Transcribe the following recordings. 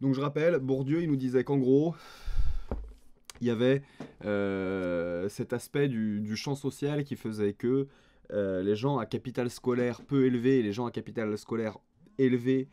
Donc je rappelle, Bourdieu, il nous disait qu'en gros, il y avait euh, cet aspect du, champ social qui faisait que euh, les gens à capital scolaire peu élevé et les gens à capital scolaire élevé,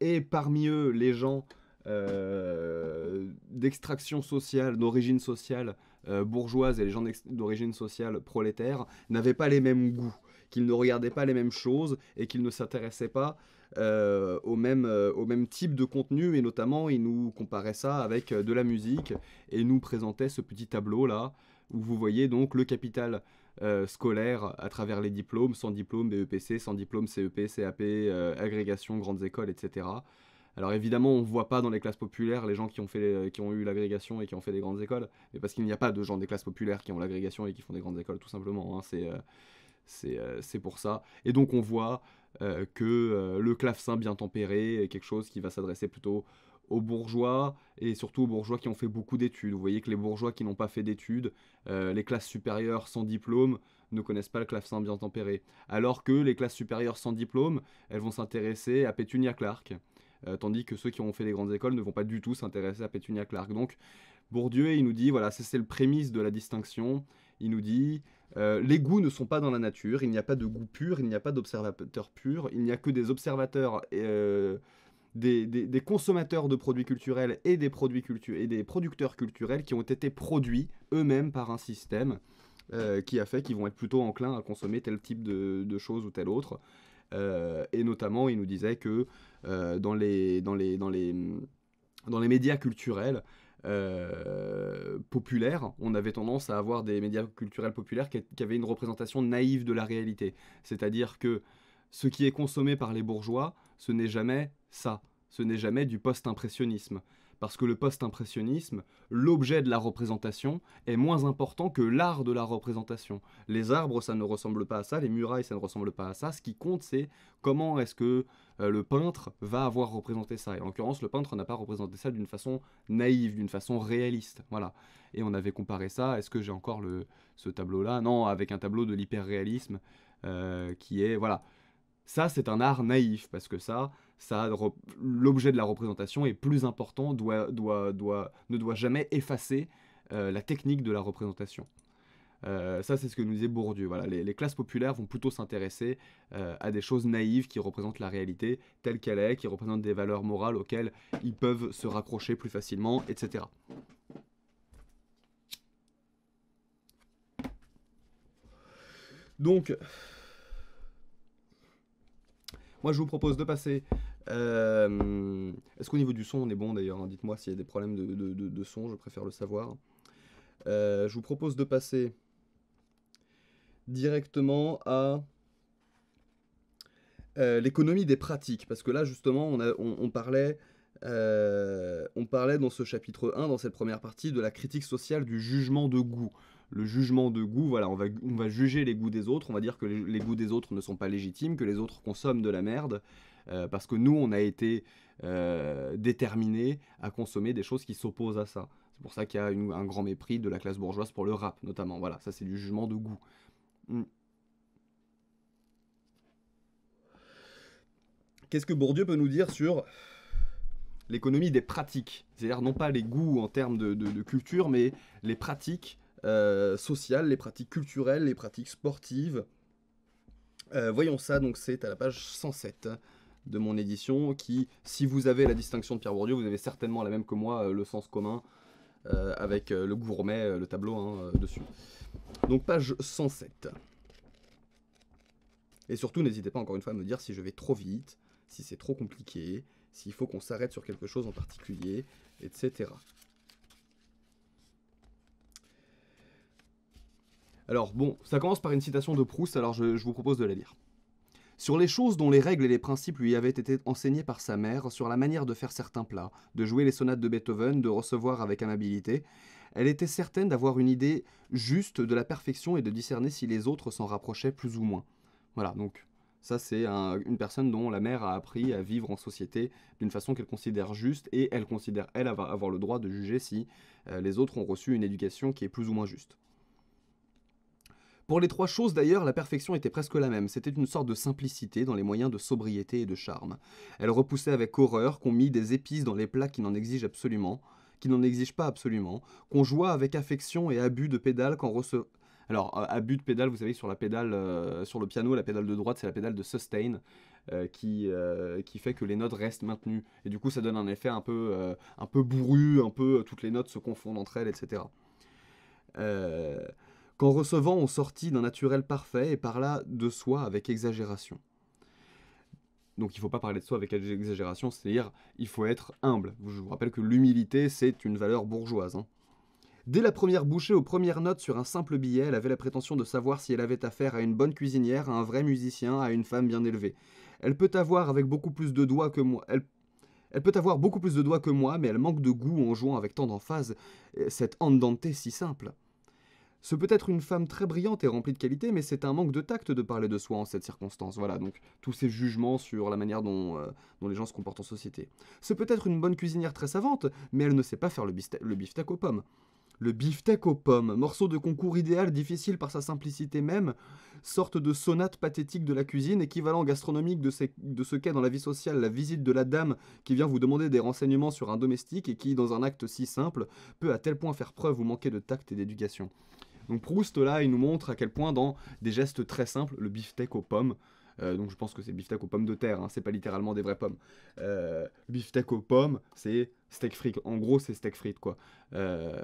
et parmi eux les gens euh, d'extraction sociale, d'origine sociale bourgeoise et les gens d'origine sociale prolétaire, n'avaient pas les mêmes goûts, qu'ils ne regardaient pas les mêmes choses et qu'ils ne s'intéressaient pas euh, au, même, euh, au même type de contenu, et notamment il nous comparait ça avec euh, de la musique, et nous présentait ce petit tableau-là, où vous voyez donc le capital scolaire à travers les diplômes, sans diplôme BEPC, sans diplôme CEP, CAP, agrégation, grandes écoles, etc. Alors évidemment, on ne voit pas dans les classes populaires les gens qui ont, fait qui ont eu l'agrégation et qui ont fait des grandes écoles, mais parce qu'il n'y a pas de gens des classes populaires qui ont l'agrégation et qui font des grandes écoles, tout simplement. Hein. c'est, c'est, pour ça. Et donc on voit euh, que euh, le clavecin bien tempéré, est quelque chose qui va s'adresser plutôt aux bourgeois et surtout aux bourgeois qui ont fait beaucoup d'études. Vous voyez que les bourgeois qui n'ont pas fait d'études, euh, les classes supérieures sans diplôme, ne connaissent pas le clavecin bien tempéré. Alors que les classes supérieures sans diplôme, elles vont s'intéresser à pétunia Clark, tandis que ceux qui ont fait les grandes écoles ne vont pas du tout s'intéresser à Petunia Clark. Donc Bourdieu, il nous dit, voilà, c'est le prémisse de la distinction, il nous dit, euh, les goûts ne sont pas dans la nature, il n'y a pas de goût pur, il n'y a pas d'observateur pur, il n'y a que des observateurs, euh, des, consommateurs de produits culturels et des, et des producteurs culturels qui ont été produits eux-mêmes par un système euh, qui a fait qu'ils vont être plutôt enclins à consommer tel type de, choses ou tel autre. et notamment, il nous disait que dans les médias culturels, euh, populaire, on avait tendance à avoir des médias culturels populaires qui avaient une représentation naïve de la réalité. C'est-à-dire que ce qui est consommé par les bourgeois, ce n'est jamais ça, ce n'est jamais du post-impressionnisme, parce que le post-impressionnisme, l'objet de la représentation, est moins important que l'art de la représentation. Les arbres, ça ne ressemble pas à ça, les murailles, ça ne ressemble pas à ça. Ce qui compte, c'est comment est-ce que euh, le peintre va avoir représenté ça. Et en l'occurrence, le peintre n'a pas représenté ça d'une façon naïve, d'une façon réaliste. Voilà. Et on avait comparé ça, est-ce que j'ai encore le, ce tableau-là Non, avec un tableau de l'hyperréalisme euh, qui est... Voilà. Ça, c'est un art naïf, parce que ça, ça l'objet de la représentation est plus important, doit, doit, doit, ne doit jamais effacer euh, la technique de la représentation. Euh, ça, c'est ce que nous disait Bourdieu. Voilà, les, classes populaires vont plutôt s'intéresser euh, à des choses naïves qui représentent la réalité telle qu'elle est, qui représentent des valeurs morales auxquelles ils peuvent se raccrocher plus facilement, etc. Donc, moi, je vous propose de passer euh, est-ce qu'au niveau du son, on est bon d'ailleurs hein, Dites-moi s'il y a des problèmes de, son, je préfère le savoir. Euh, je vous propose de passer directement à euh, l'économie des pratiques, parce que là justement, on, parlait... on parlait dans ce chapitre 1, dans cette première partie, de la critique sociale du jugement de goût le jugement de goût, voilà, on va, on va, juger les goûts des autres, on va dire que les, goûts des autres ne sont pas légitimes, que les autres consomment de la merde, euh, parce que nous, on a été euh, déterminés à consommer des choses qui s'opposent à ça. C'est pour ça qu'il y a un grand mépris de la classe bourgeoise pour le rap, notamment. Voilà, ça c'est du jugement de goût. Hmm. Qu'est-ce que Bourdieu peut nous dire sur l'économie des pratiques C'est-à-dire non pas les goûts en termes de, culture, mais les pratiques euh, sociales, les pratiques culturelles, les pratiques sportives. voyons ça, donc c'est à la page 107 de mon édition, qui, si vous avez la distinction de Pierre Bourdieu, vous avez certainement la même que moi, euh, le sens commun, euh, avec euh, le gourmet, le tableau hein, dessus. Donc page 107. Et surtout, n'hésitez pas encore une fois à me dire si je vais trop vite, si c'est trop compliqué, s'il faut qu'on s'arrête sur quelque chose en particulier, etc. Alors bon, ça commence par une citation de Proust, alors je vous propose de la lire sur les choses dont les règles et les principes lui avaient été enseignés par sa mère, sur la manière de faire certains plats, de jouer les sonates de Beethoven, de recevoir avec amabilité, elle était certaine d'avoir une idée juste de la perfection et de discerner si les autres s'en rapprochaient plus ou moins. Voilà, donc ça c'est une personne dont la mère a appris à vivre en société d'une façon qu'elle considère juste et elle considère elle avoir le droit de juger si euh, les autres ont reçu une éducation qui est plus ou moins juste. Pour les trois choses d'ailleurs, la perfection était presque la même, c'était une sorte de simplicité dans les moyens de sobriété et de charme. Elle repoussait avec horreur qu'on mit des épices dans les plats qui n'en exigent absolument, qui n'en exigent pas absolument, qu'on joua avec affection et abus de pédale quand recevait... Alors, euh, abus de pédale, vous savez, sur la pédale, euh, sur le piano, la pédale de droite, c'est la pédale de sustain euh, qui, qui fait que les notes restent maintenues. Et du coup, ça donne un effet un peu, un peu bourru, un peu toutes les notes se confondent entre elles, etc. Euh, qu'en recevant on sortit d'un naturel parfait et parla de soi avec exagération. Donc il ne faut pas parler de soi avec exagération, c'est-à-dire il faut être humble. Je vous rappelle que l'humilité, c'est une valeur bourgeoise. Hein. Dès la première bouchée aux premières notes sur un simple billet, elle avait la prétention de savoir si elle avait affaire à une bonne cuisinière, à un vrai musicien, à une femme bien élevée. Elle peut avoir avec beaucoup plus de doigts que moi. Elle... peut avoir beaucoup plus de doigts que moi, mais elle manque de goût en jouant avec tant d'emphase cette andante si simple. Ce peut être une femme très brillante et remplie de qualités, mais c'est un manque de tact de parler de soi en cette circonstance. Voilà, donc tous ces jugements sur la manière dont, euh, les gens se comportent en société. Ce peut être une bonne cuisinière très savante, mais elle ne sait pas faire le, le beefsteak aux pommes. Le beefsteak aux pommes, morceau de concours idéal, difficile par sa simplicité même, sorte de sonate pathétique de la cuisine, équivalent gastronomique de, de ce qu'est dans la vie sociale la visite de la dame qui vient vous demander des renseignements sur un domestique et qui, dans un acte si simple, peut à tel point faire preuve ou manquer de tact et d'éducation. Donc Proust, là, il nous montre à quel point, dans des gestes très simples, le beefsteak aux pommes, euh, donc je pense que c'est beefsteak aux pommes de terre, hein, c'est pas littéralement des vraies pommes. Euh, aux pommes, c'est steak frites. En gros, c'est steak frites, quoi. Euh,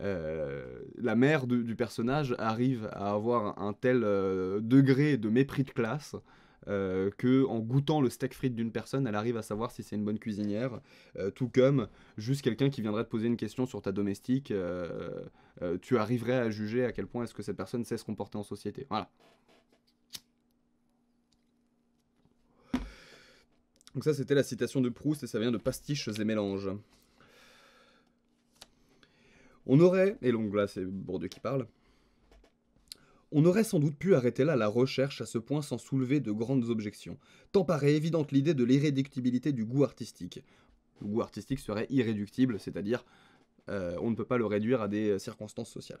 euh, la mère du personnage arrive à avoir un tel degré de mépris de classe euh, que en goûtant le steak frit d'une personne, elle arrive à savoir si c'est une bonne cuisinière, euh, tout comme juste quelqu'un qui viendrait te poser une question sur ta domestique, euh, tu arriverais à juger à quel point est-ce que cette personne sait se comporter en société. Voilà. Donc ça c'était la citation de Proust et ça vient de Pastiches et mélanges. On aurait, et donc là c'est Bourdieu qui parle, on aurait sans doute pu arrêter là la recherche à ce point sans soulever de grandes objections, tant paraît évidente l'idée de l'irréductibilité du goût artistique. Le goût artistique serait irréductible, c'est-à-dire euh, on ne peut pas le réduire à des circonstances sociales.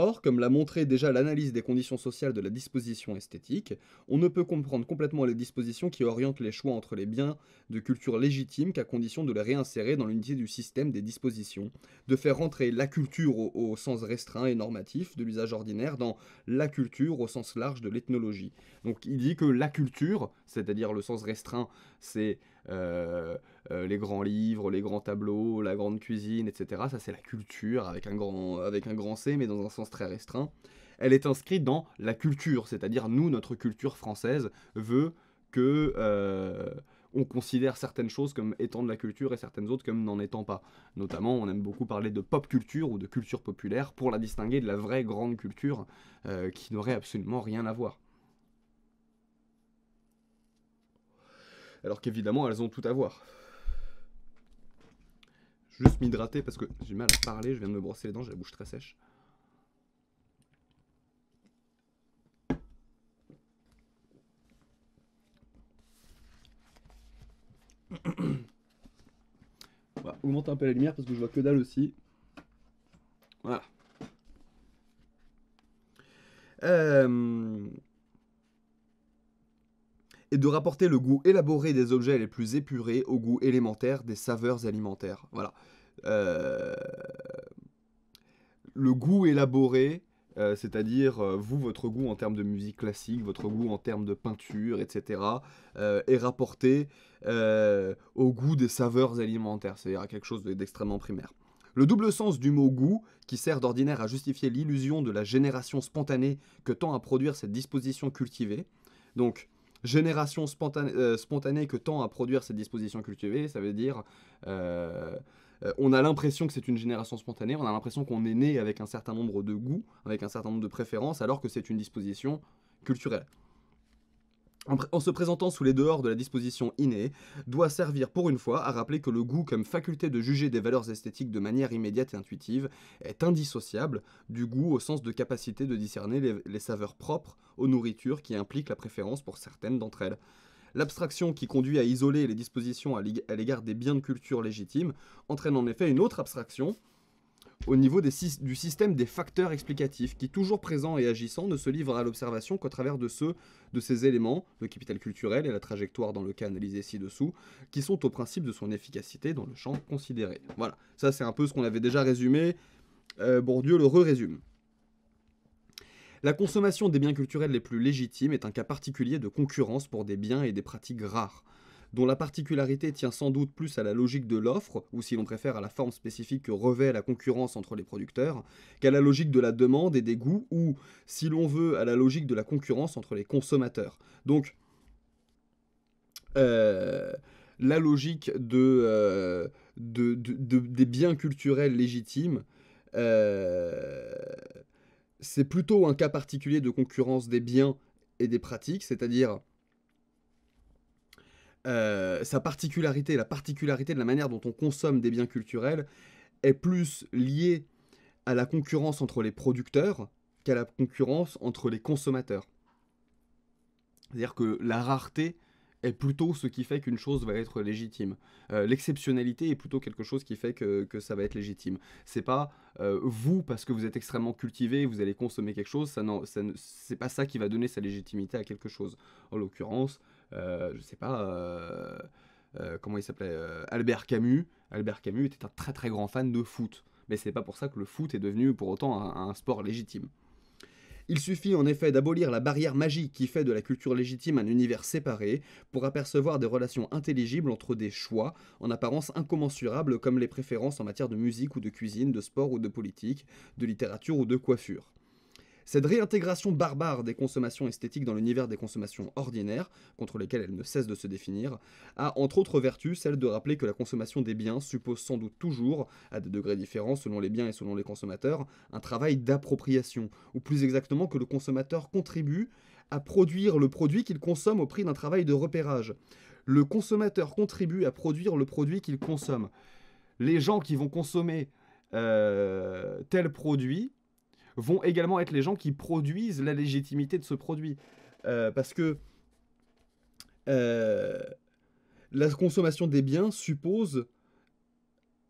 Or, comme l'a montré déjà l'analyse des conditions sociales de la disposition esthétique, on ne peut comprendre complètement les dispositions qui orientent les choix entre les biens de culture légitime qu'à condition de les réinsérer dans l'unité du système des dispositions, de faire rentrer la culture au, sens restreint et normatif de l'usage ordinaire dans la culture au sens large de l'ethnologie. Donc il dit que la culture, c'est-à-dire le sens restreint, c'est euh, euh, les grands livres, les grands tableaux, la grande cuisine, etc. Ça, c'est la culture avec un, grand, avec un grand C, mais dans un sens très restreint. Elle est inscrite dans la culture, c'est-à-dire nous, notre culture française veut que euh, on considère certaines choses comme étant de la culture et certaines autres comme n'en étant pas. Notamment, on aime beaucoup parler de pop culture ou de culture populaire pour la distinguer de la vraie grande culture qui n'aurait absolument rien à voir. alors qu'évidemment elles ont tout à voir. Juste m'hydrater parce que j'ai mal à parler, je viens de me brosser les dents, j'ai la bouche très sèche. On va bah, augmenter un peu la lumière parce que je vois que dalle aussi. de rapporter le goût élaboré des objets les plus épurés au goût élémentaire des saveurs alimentaires. Voilà. Euh, le goût élaboré, euh, c'est-à-dire euh, vous, votre goût en termes de musique classique, votre goût en termes de peinture, etc., est rapporté au goût des saveurs alimentaires, c'est-à-dire quelque chose d'extrêmement primaire. Le double sens du mot goût, qui sert d'ordinaire à justifier l'illusion de la génération spontanée que tend à produire cette disposition cultivée, donc génération euh, spontanée, que tend à produire cette disposition cultivée, ça veut dire euh, euh, on a l'impression que c'est une génération spontanée, on a l'impression qu'on est né avec un certain nombre de goûts, avec un certain nombre de préférences, alors que c'est une disposition culturelle en, se présentant sous les dehors de la disposition innée, doit servir pour une fois à rappeler que le goût comme faculté de juger des valeurs esthétiques de manière immédiate et intuitive est indissociable du goût au sens de capacité de discerner les, les saveurs propres aux nourritures qui impliquent la préférence pour certaines d'entre elles. L'abstraction qui conduit à isoler les dispositions à l'égard des biens de culture légitimes entraîne en effet une autre abstraction, au niveau du système des facteurs explicatifs, qui, toujours présents et agissant, ne se livrent à l'observation qu'au travers de de ces éléments, le capital culturel et la trajectoire dans le cas analysé ci-dessous, qui sont au principe de son efficacité dans le champ considéré. Voilà, ça c'est un peu ce qu'on avait déjà résumé, euh, Bourdieu le re-résume. La consommation des biens culturels les plus légitimes est un cas particulier de concurrence pour des biens et des pratiques rares dont la particularité tient sans doute plus à la logique de l'offre, ou si l'on préfère à la forme spécifique que revêt la concurrence entre les producteurs, qu'à la logique de la demande et des goûts, ou, si l'on veut, à la logique de la concurrence entre les consommateurs. Donc, euh, la logique euh, des biens culturels légitimes, euh, c'est plutôt un cas particulier de concurrence des biens et des pratiques, c'est-à-dire euh, sa particularité, la particularité de la manière dont on consomme des biens culturels est plus liée à la concurrence entre les producteurs qu'à la concurrence entre les consommateurs. C'est-à-dire que la rareté est plutôt ce qui fait qu'une chose va être légitime. Euh, l'exceptionnalité est plutôt quelque chose qui fait que, ça va être légitime. C'est pas euh, vous, parce que vous êtes extrêmement cultivé, vous allez consommer quelque chose, ça, c'est pas ça qui va donner sa légitimité à quelque chose. En l'occurrence, euh, je ne sais pas, euh, euh, comment il s'appelait Albert Camus. Albert Camus était un très très grand fan de foot. Mais c'est pas pour ça que le foot est devenu pour autant un sport légitime. Il suffit en effet d'abolir la barrière magique qui fait de la culture légitime un univers séparé pour apercevoir des relations intelligibles entre des choix, en apparence incommensurables comme les préférences en matière de musique ou de cuisine, de sport ou de politique, de littérature ou de coiffure. Cette réintégration barbare des consommations esthétiques dans l'univers des consommations ordinaires, contre lesquelles elle ne cesse de se définir, a entre autres vertus celle de rappeler que la consommation des biens suppose sans doute toujours, à des degrés différents selon les biens et selon les consommateurs, un travail d'appropriation, ou plus exactement que le consommateur contribue à produire le produit qu'il consomme au prix d'un travail de repérage. Le consommateur contribue à produire le produit qu'il consomme. Les gens qui vont consommer euh, tel produit vont également être les gens qui produisent la légitimité de ce produit. Euh, parce que euh, la consommation des biens suppose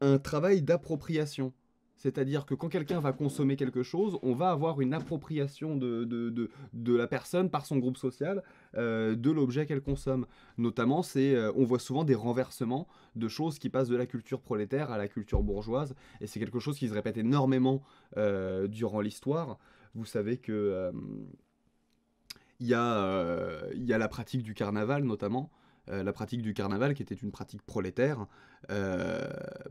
un travail d'appropriation. C'est-à-dire que quand quelqu'un va consommer quelque chose, on va avoir une appropriation de, de, la personne par son groupe social euh, de l'objet qu'elle consomme. Notamment, c'est, euh, on voit souvent des renversements de choses qui passent de la culture prolétaire à la culture bourgeoise, et c'est quelque chose qui se répète énormément euh, durant l'histoire. Vous savez que il y, y, a la pratique du carnaval notamment, euh, la pratique du carnaval qui était une pratique prolétaire, euh,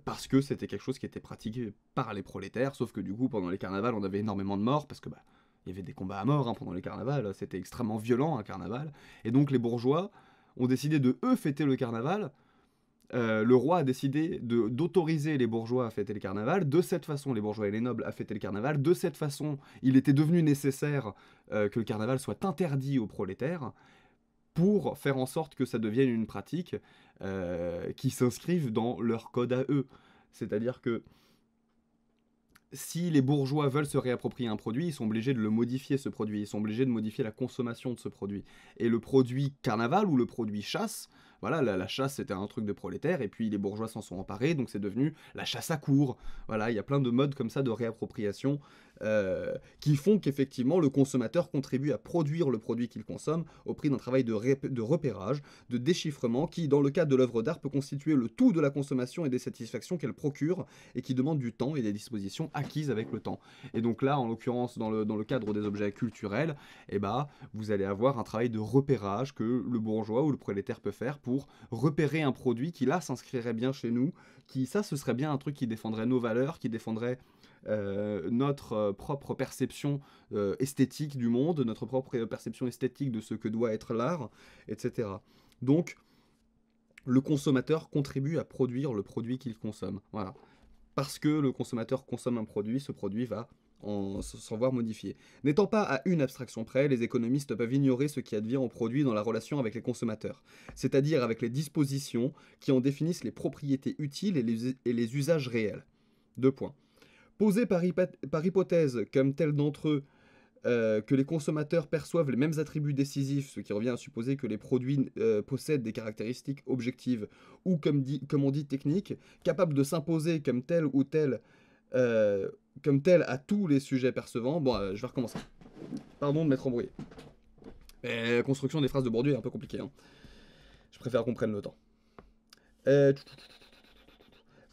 parce que c'était quelque chose qui était pratiqué par les prolétaires, sauf que du coup, pendant les carnavals, on avait énormément de morts, parce que bah, il y avait des combats à mort hein, pendant les carnavals, c'était extrêmement violent un carnaval, et donc les bourgeois ont décidé de eux fêter le carnaval. Euh, le roi a décidé d'autoriser les bourgeois à fêter le carnaval. De cette façon, les bourgeois et les nobles à fêter le carnaval. De cette façon, il était devenu nécessaire que le carnaval soit interdit aux prolétaires pour faire en sorte que ça devienne une pratique euh, qui s'inscrive dans leur code à eux. C'est-à-dire que si les bourgeois veulent se réapproprier un produit, ils sont obligés de le modifier, ce produit. Ils sont obligés de modifier la consommation de ce produit. Et le produit carnaval ou le produit chasse, voilà, la, la chasse c'était un truc de prolétaire, et puis les bourgeois s'en sont emparés, donc c'est devenu la chasse à cours. Voilà, il y a plein de modes comme ça de réappropriation euh, qui font qu'effectivement le consommateur contribue à produire le produit qu'il consomme au prix d'un travail de, repérage, de déchiffrement, qui dans le cadre de l'œuvre d'art peut constituer le tout de la consommation et des satisfactions qu'elle procure et qui demande du temps et des dispositions acquises avec le temps. Et donc là, en l'occurrence, dans le, cadre des objets culturels, eh ben, vous allez avoir un travail de repérage que le bourgeois ou le prolétaire peut faire pour repérer un produit qui là s'inscrirait bien chez nous, qui ça ce serait bien un truc qui défendrait nos valeurs, qui défendrait euh, notre euh, propre perception euh, esthétique du monde, notre propre perception esthétique de ce que doit être l'art, etc. Donc, le consommateur contribue à produire le produit qu'il consomme. Voilà. Parce que le consommateur consomme un produit, ce produit va s'en voir modifier. N'étant pas à une abstraction près, les économistes peuvent ignorer ce qui advient au produit dans la relation avec les consommateurs, c'est-à-dire avec les dispositions qui en définissent les propriétés utiles et les, et les usages réels. Deux points. Posé par, hypothèse, comme tel d'entre eux, euh, que les consommateurs perçoivent les mêmes attributs décisifs, ce qui revient à supposer que les produits euh, possèdent des caractéristiques objectives ou, comme, dit, comme on dit, techniques, capables de s'imposer comme tel ou tel, euh, comme tel à tous les sujets percevants. Bon, je vais recommencer. Pardon de m'être embrouillé. Mais construction des phrases de Bourdieu est un peu compliquée. Hein. Je préfère qu'on prenne le temps.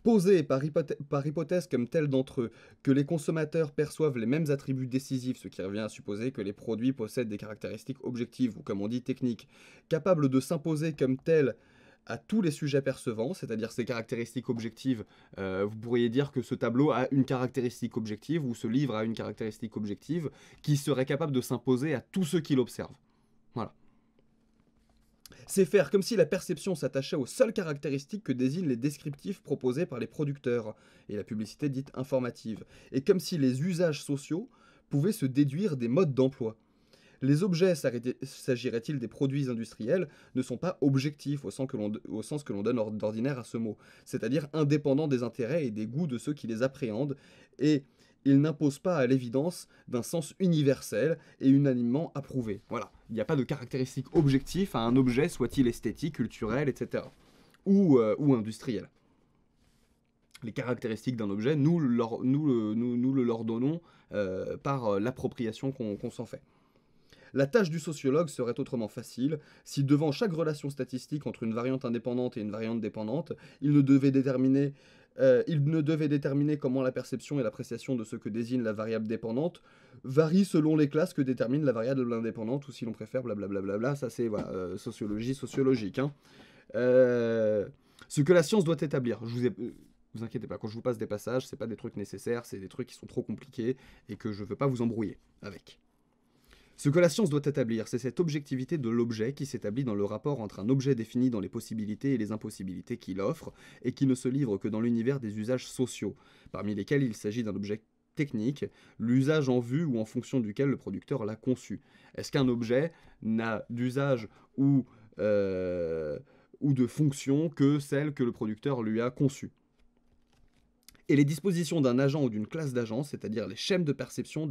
Posé par, hypothèse, comme telle d'entre eux que les consommateurs perçoivent les mêmes attributs décisifs, ce qui revient à supposer que les produits possèdent des caractéristiques objectives ou comme on dit techniques, capables de s'imposer comme telles à tous les sujets percevants, c'est-à-dire ces caractéristiques objectives. Euh, vous pourriez dire que ce tableau a une caractéristique objective ou ce livre a une caractéristique objective qui serait capable de s'imposer à tous ceux qui l'observent. Voilà. C'est faire comme si la perception s'attachait aux seules caractéristiques que désignent les descriptifs proposés par les producteurs et la publicité dite informative, et comme si les usages sociaux pouvaient se déduire des modes d'emploi. Les objets, s'agirait-il des produits industriels, ne sont pas objectifs au sens que l'on donne d'ordinaire à ce mot, c'est-à-dire indépendants des intérêts et des goûts de ceux qui les appréhendent, et il n'impose pas à l'évidence d'un sens universel et unanimement approuvé. Voilà, il n'y a pas de caractéristiques objectives à un objet, soit-il esthétique, culturel, etc. Ou, euh, ou industriel. Les caractéristiques d'un objet, nous, le, nous, le leur donnons euh, par euh, l'appropriation qu'on s'en fait. La tâche du sociologue serait autrement facile si, devant chaque relation statistique entre une variante indépendante et une variante dépendante, il ne devait déterminer euh, il ne devait déterminer comment la perception et l'appréciation de ce que désigne la variable dépendante varie selon les classes que détermine la variable indépendante, ou si l'on préfère, blablabla, ça c'est euh, sociologie sociologique. Hein. Euh, ce que la science doit établir, je vous vous inquiétez pas, quand je vous passe des passages, c'est pas des trucs nécessaires, c'est des trucs qui sont trop compliqués et que je veux pas vous embrouiller avec. Ce que la science doit établir, c'est cette objectivité de l'objet qui s'établit dans le rapport entre un objet défini dans les possibilités et les impossibilités qu'il offre, et qui ne se livre que dans l'univers des usages sociaux, parmi lesquels il s'agit d'un objet technique, l'usage en vue ou en fonction duquel le producteur l'a conçu. Est-ce qu'un objet n'a d'usage ou, euh, ou de fonction que celle que le producteur lui a conçue et les dispositions d'un agent ou d'une classe d'agents, c'est-à-dire les schèmes de perception,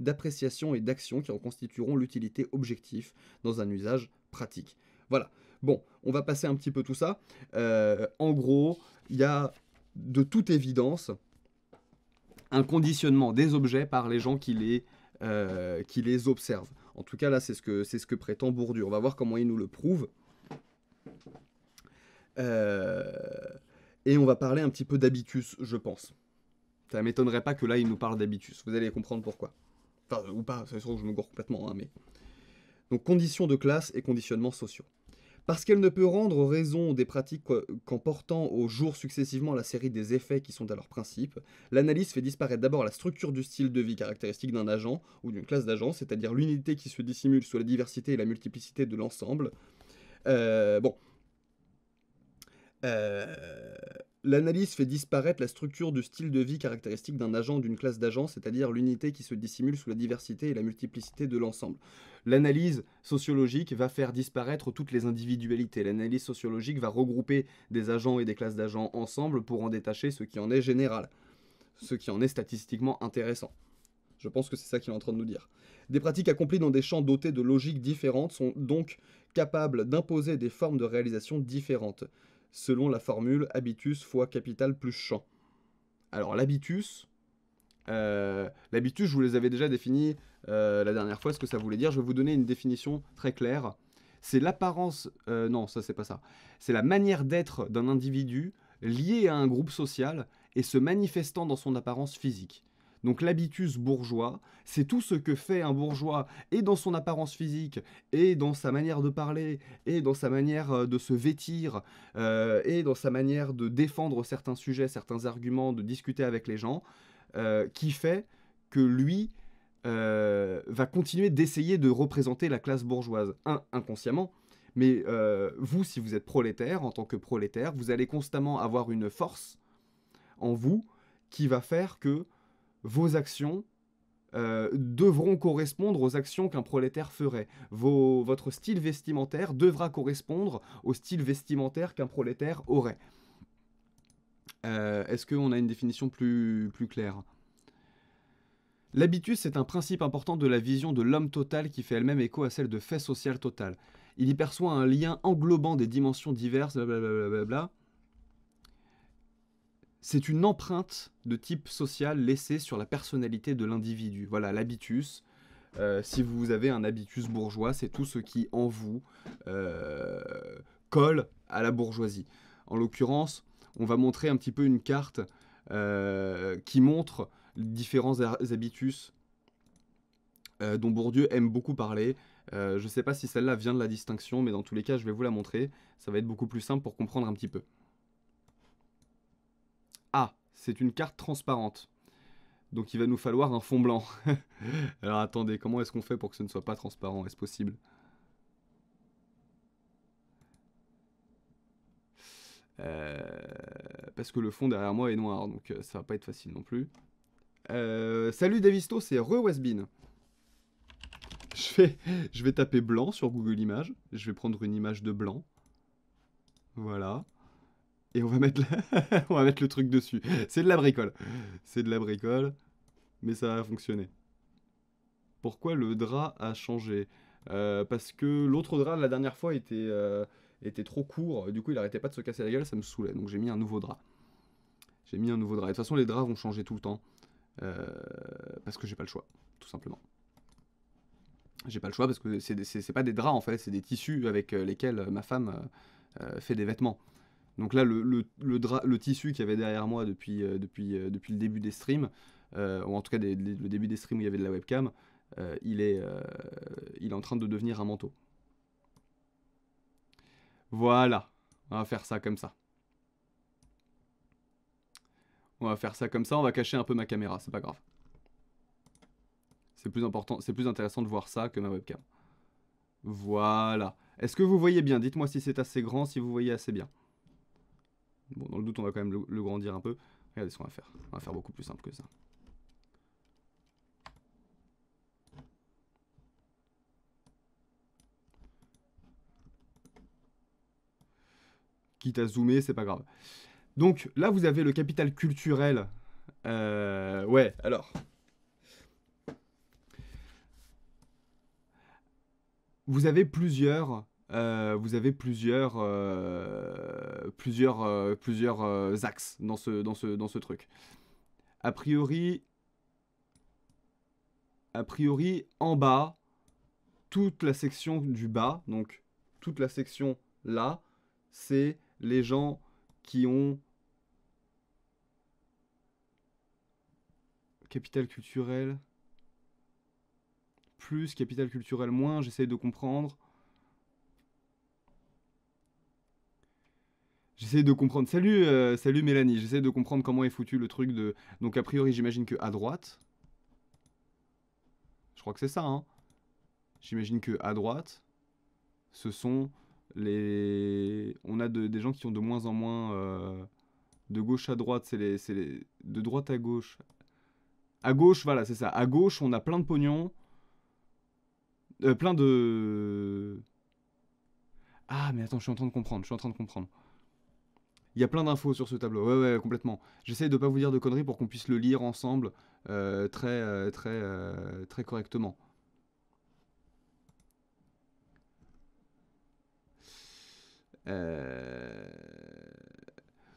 d'appréciation et d'action qui en constitueront l'utilité objective dans un usage pratique. Voilà. Bon, on va passer un petit peu tout ça. Euh, en gros, il y a de toute évidence un conditionnement des objets par les gens qui les, euh, qui les observent. En tout cas, là, c'est ce que, c'est ce que prétend Bourdieu. On va voir comment il nous le prouve. Euh... Et on va parler un petit peu d'habitus, je pense. Ça m'étonnerait pas que là, il nous parle d'habitus. Vous allez comprendre pourquoi. Enfin, ou pas, ça sûr que je me gourre complètement, hein, mais. Donc, conditions de classe et conditionnements sociaux. Parce qu'elle ne peut rendre raison des pratiques qu'en portant au jour successivement la série des effets qui sont à leur principe, l'analyse fait disparaître d'abord la structure du style de vie caractéristique d'un agent ou d'une classe d'agents, c'est-à-dire l'unité qui se dissimule sous la diversité et la multiplicité de l'ensemble. Euh, bon, euh, l'analyse fait disparaître la structure du style de vie caractéristique d'un agent d'une classe d'agents, c'est-à-dire l'unité qui se dissimule sous la diversité et la multiplicité de l'ensemble. L'analyse sociologique va faire disparaître toutes les individualités. L'analyse sociologique va regrouper des agents et des classes d'agents ensemble pour en détacher ce qui en est général, ce qui en est statistiquement intéressant. Je pense que c'est ça qu'il est en train de nous dire. Des pratiques accomplies dans des champs dotés de logiques différentes sont donc capables d'imposer des formes de réalisation différentes selon la formule habitus fois capital plus champ. Alors l'habitus, euh, l'habitus, je vous les avais déjà définis euh, la dernière fois, ce que ça voulait dire. Je vais vous donner une définition très claire. C'est l'apparence, euh, non, ça c'est pas ça. C'est la manière d'être d'un individu lié à un groupe social et se manifestant dans son apparence physique. Donc l'habitus bourgeois, c'est tout ce que fait un bourgeois et dans son apparence physique, et dans sa manière de parler, et dans sa manière euh, de se vêtir, euh, et dans sa manière de défendre certains sujets, certains arguments, de discuter avec les gens, euh, qui fait que lui va continuer d'essayer de représenter la classe bourgeoise, inconsciemment, mais vous, si vous êtes prolétaire, en tant que prolétaire, vous allez constamment avoir une force en vous qui va faire que vos actions euh, devront correspondre aux actions qu'un prolétaire ferait. votre style vestimentaire devra correspondre au style vestimentaire qu'un prolétaire aurait. Euh, est-ce qu'on a une définition plus, claire L'habitus c'est un principe important de la vision de l'homme total qui fait elle-même écho à celle de fait social total. Il y perçoit un lien englobant des dimensions diverses, blablabla c'est une empreinte de type social laissée sur la personnalité de l'individu. Voilà, l'habitus. Euh, si vous avez un habitus bourgeois, c'est tout ce qui en vous euh, colle à la bourgeoisie. En l'occurrence, on va montrer un petit peu une carte euh, qui montre différents habitus dont Bourdieu aime beaucoup parler. je ne sais pas si celle-là vient de la distinction, mais dans tous les cas, je vais vous la montrer. Ça va être beaucoup plus simple pour comprendre un petit peu. Ah, c'est une carte transparente. Donc il va nous falloir un fond blanc. Alors attendez, comment est-ce qu'on fait pour que ce ne soit pas transparent Est-ce possible euh, Parce que le fond derrière moi est noir, donc euh, ça va pas être facile non plus. Euh, salut Davisto, c'est re Je vais, je vais taper blanc sur Google Images. Je vais prendre une image de blanc. Voilà et on va mettre, on va mettre le truc dessus. C'est de la bricole. C'est de la bricole, mais ça a fonctionné. Pourquoi le drap a changé euh, Parce que l'autre drap la dernière fois euh, était, trop court, du coup il arrêtait pas de se casser la gueule, ça me saoulait, donc j'ai mis un nouveau drap. J'ai mis un nouveau drap. de toute façon les draps vont changer tout le temps, euh, parce que j'ai pas le choix, tout simplement. J'ai pas le choix parce que c'est pas des draps en fait, c'est des tissus avec lesquels ma femme fait des vêtements. Donc là, le, tissu qu'il y avait derrière moi depuis, euh, euh, le début des streams, euh, ou en tout cas le début des streams où il y avait de la webcam, il, est, il est en train de devenir un manteau. Voilà, on va faire ça comme ça. On va faire ça comme ça, on va cacher un peu ma caméra, c'est pas grave. C'est plus important, c'est plus intéressant de voir ça que ma webcam. Voilà. Est-ce que vous voyez bien Dites-moi si c'est assez grand, si vous voyez assez bien. Bon, dans le doute, on va quand même le, grandir un peu. Regardez ce qu'on va faire. On va faire beaucoup plus simple que ça. quitte à zoomer, c'est pas grave. Donc là, vous avez le capital culturel. Euh, ouais, alors. Vous avez plusieurs euh, vous avez plusieurs, euh, plusieurs, euh, plusieurs axes dans ce, dans, ce, dans ce truc. A priori, a priori, en bas, toute la section du bas, donc toute la section là, c'est les gens qui ont capital culturel plus, capital culturel moins, j'essaye de comprendre. J'essaie de comprendre. Salut, euh, salut Mélanie. J'essaie de comprendre comment est foutu le truc de. Donc a priori, j'imagine que à droite. Je crois que c'est ça. Hein. J'imagine que à droite, ce sont les. On a des gens qui ont de moins en moins. Euh, de gauche à droite, c'est les, les, De droite à gauche. À gauche, voilà, c'est ça. À gauche, on a plein de pognon. Euh, plein de. Ah, mais attends, je suis en train de comprendre. Je suis en train de comprendre. Il y a plein d'infos sur ce tableau. Ouais, ouais, complètement. J'essaie de ne pas vous dire de conneries pour qu'on puisse le lire ensemble euh, très, euh, très, euh, très correctement.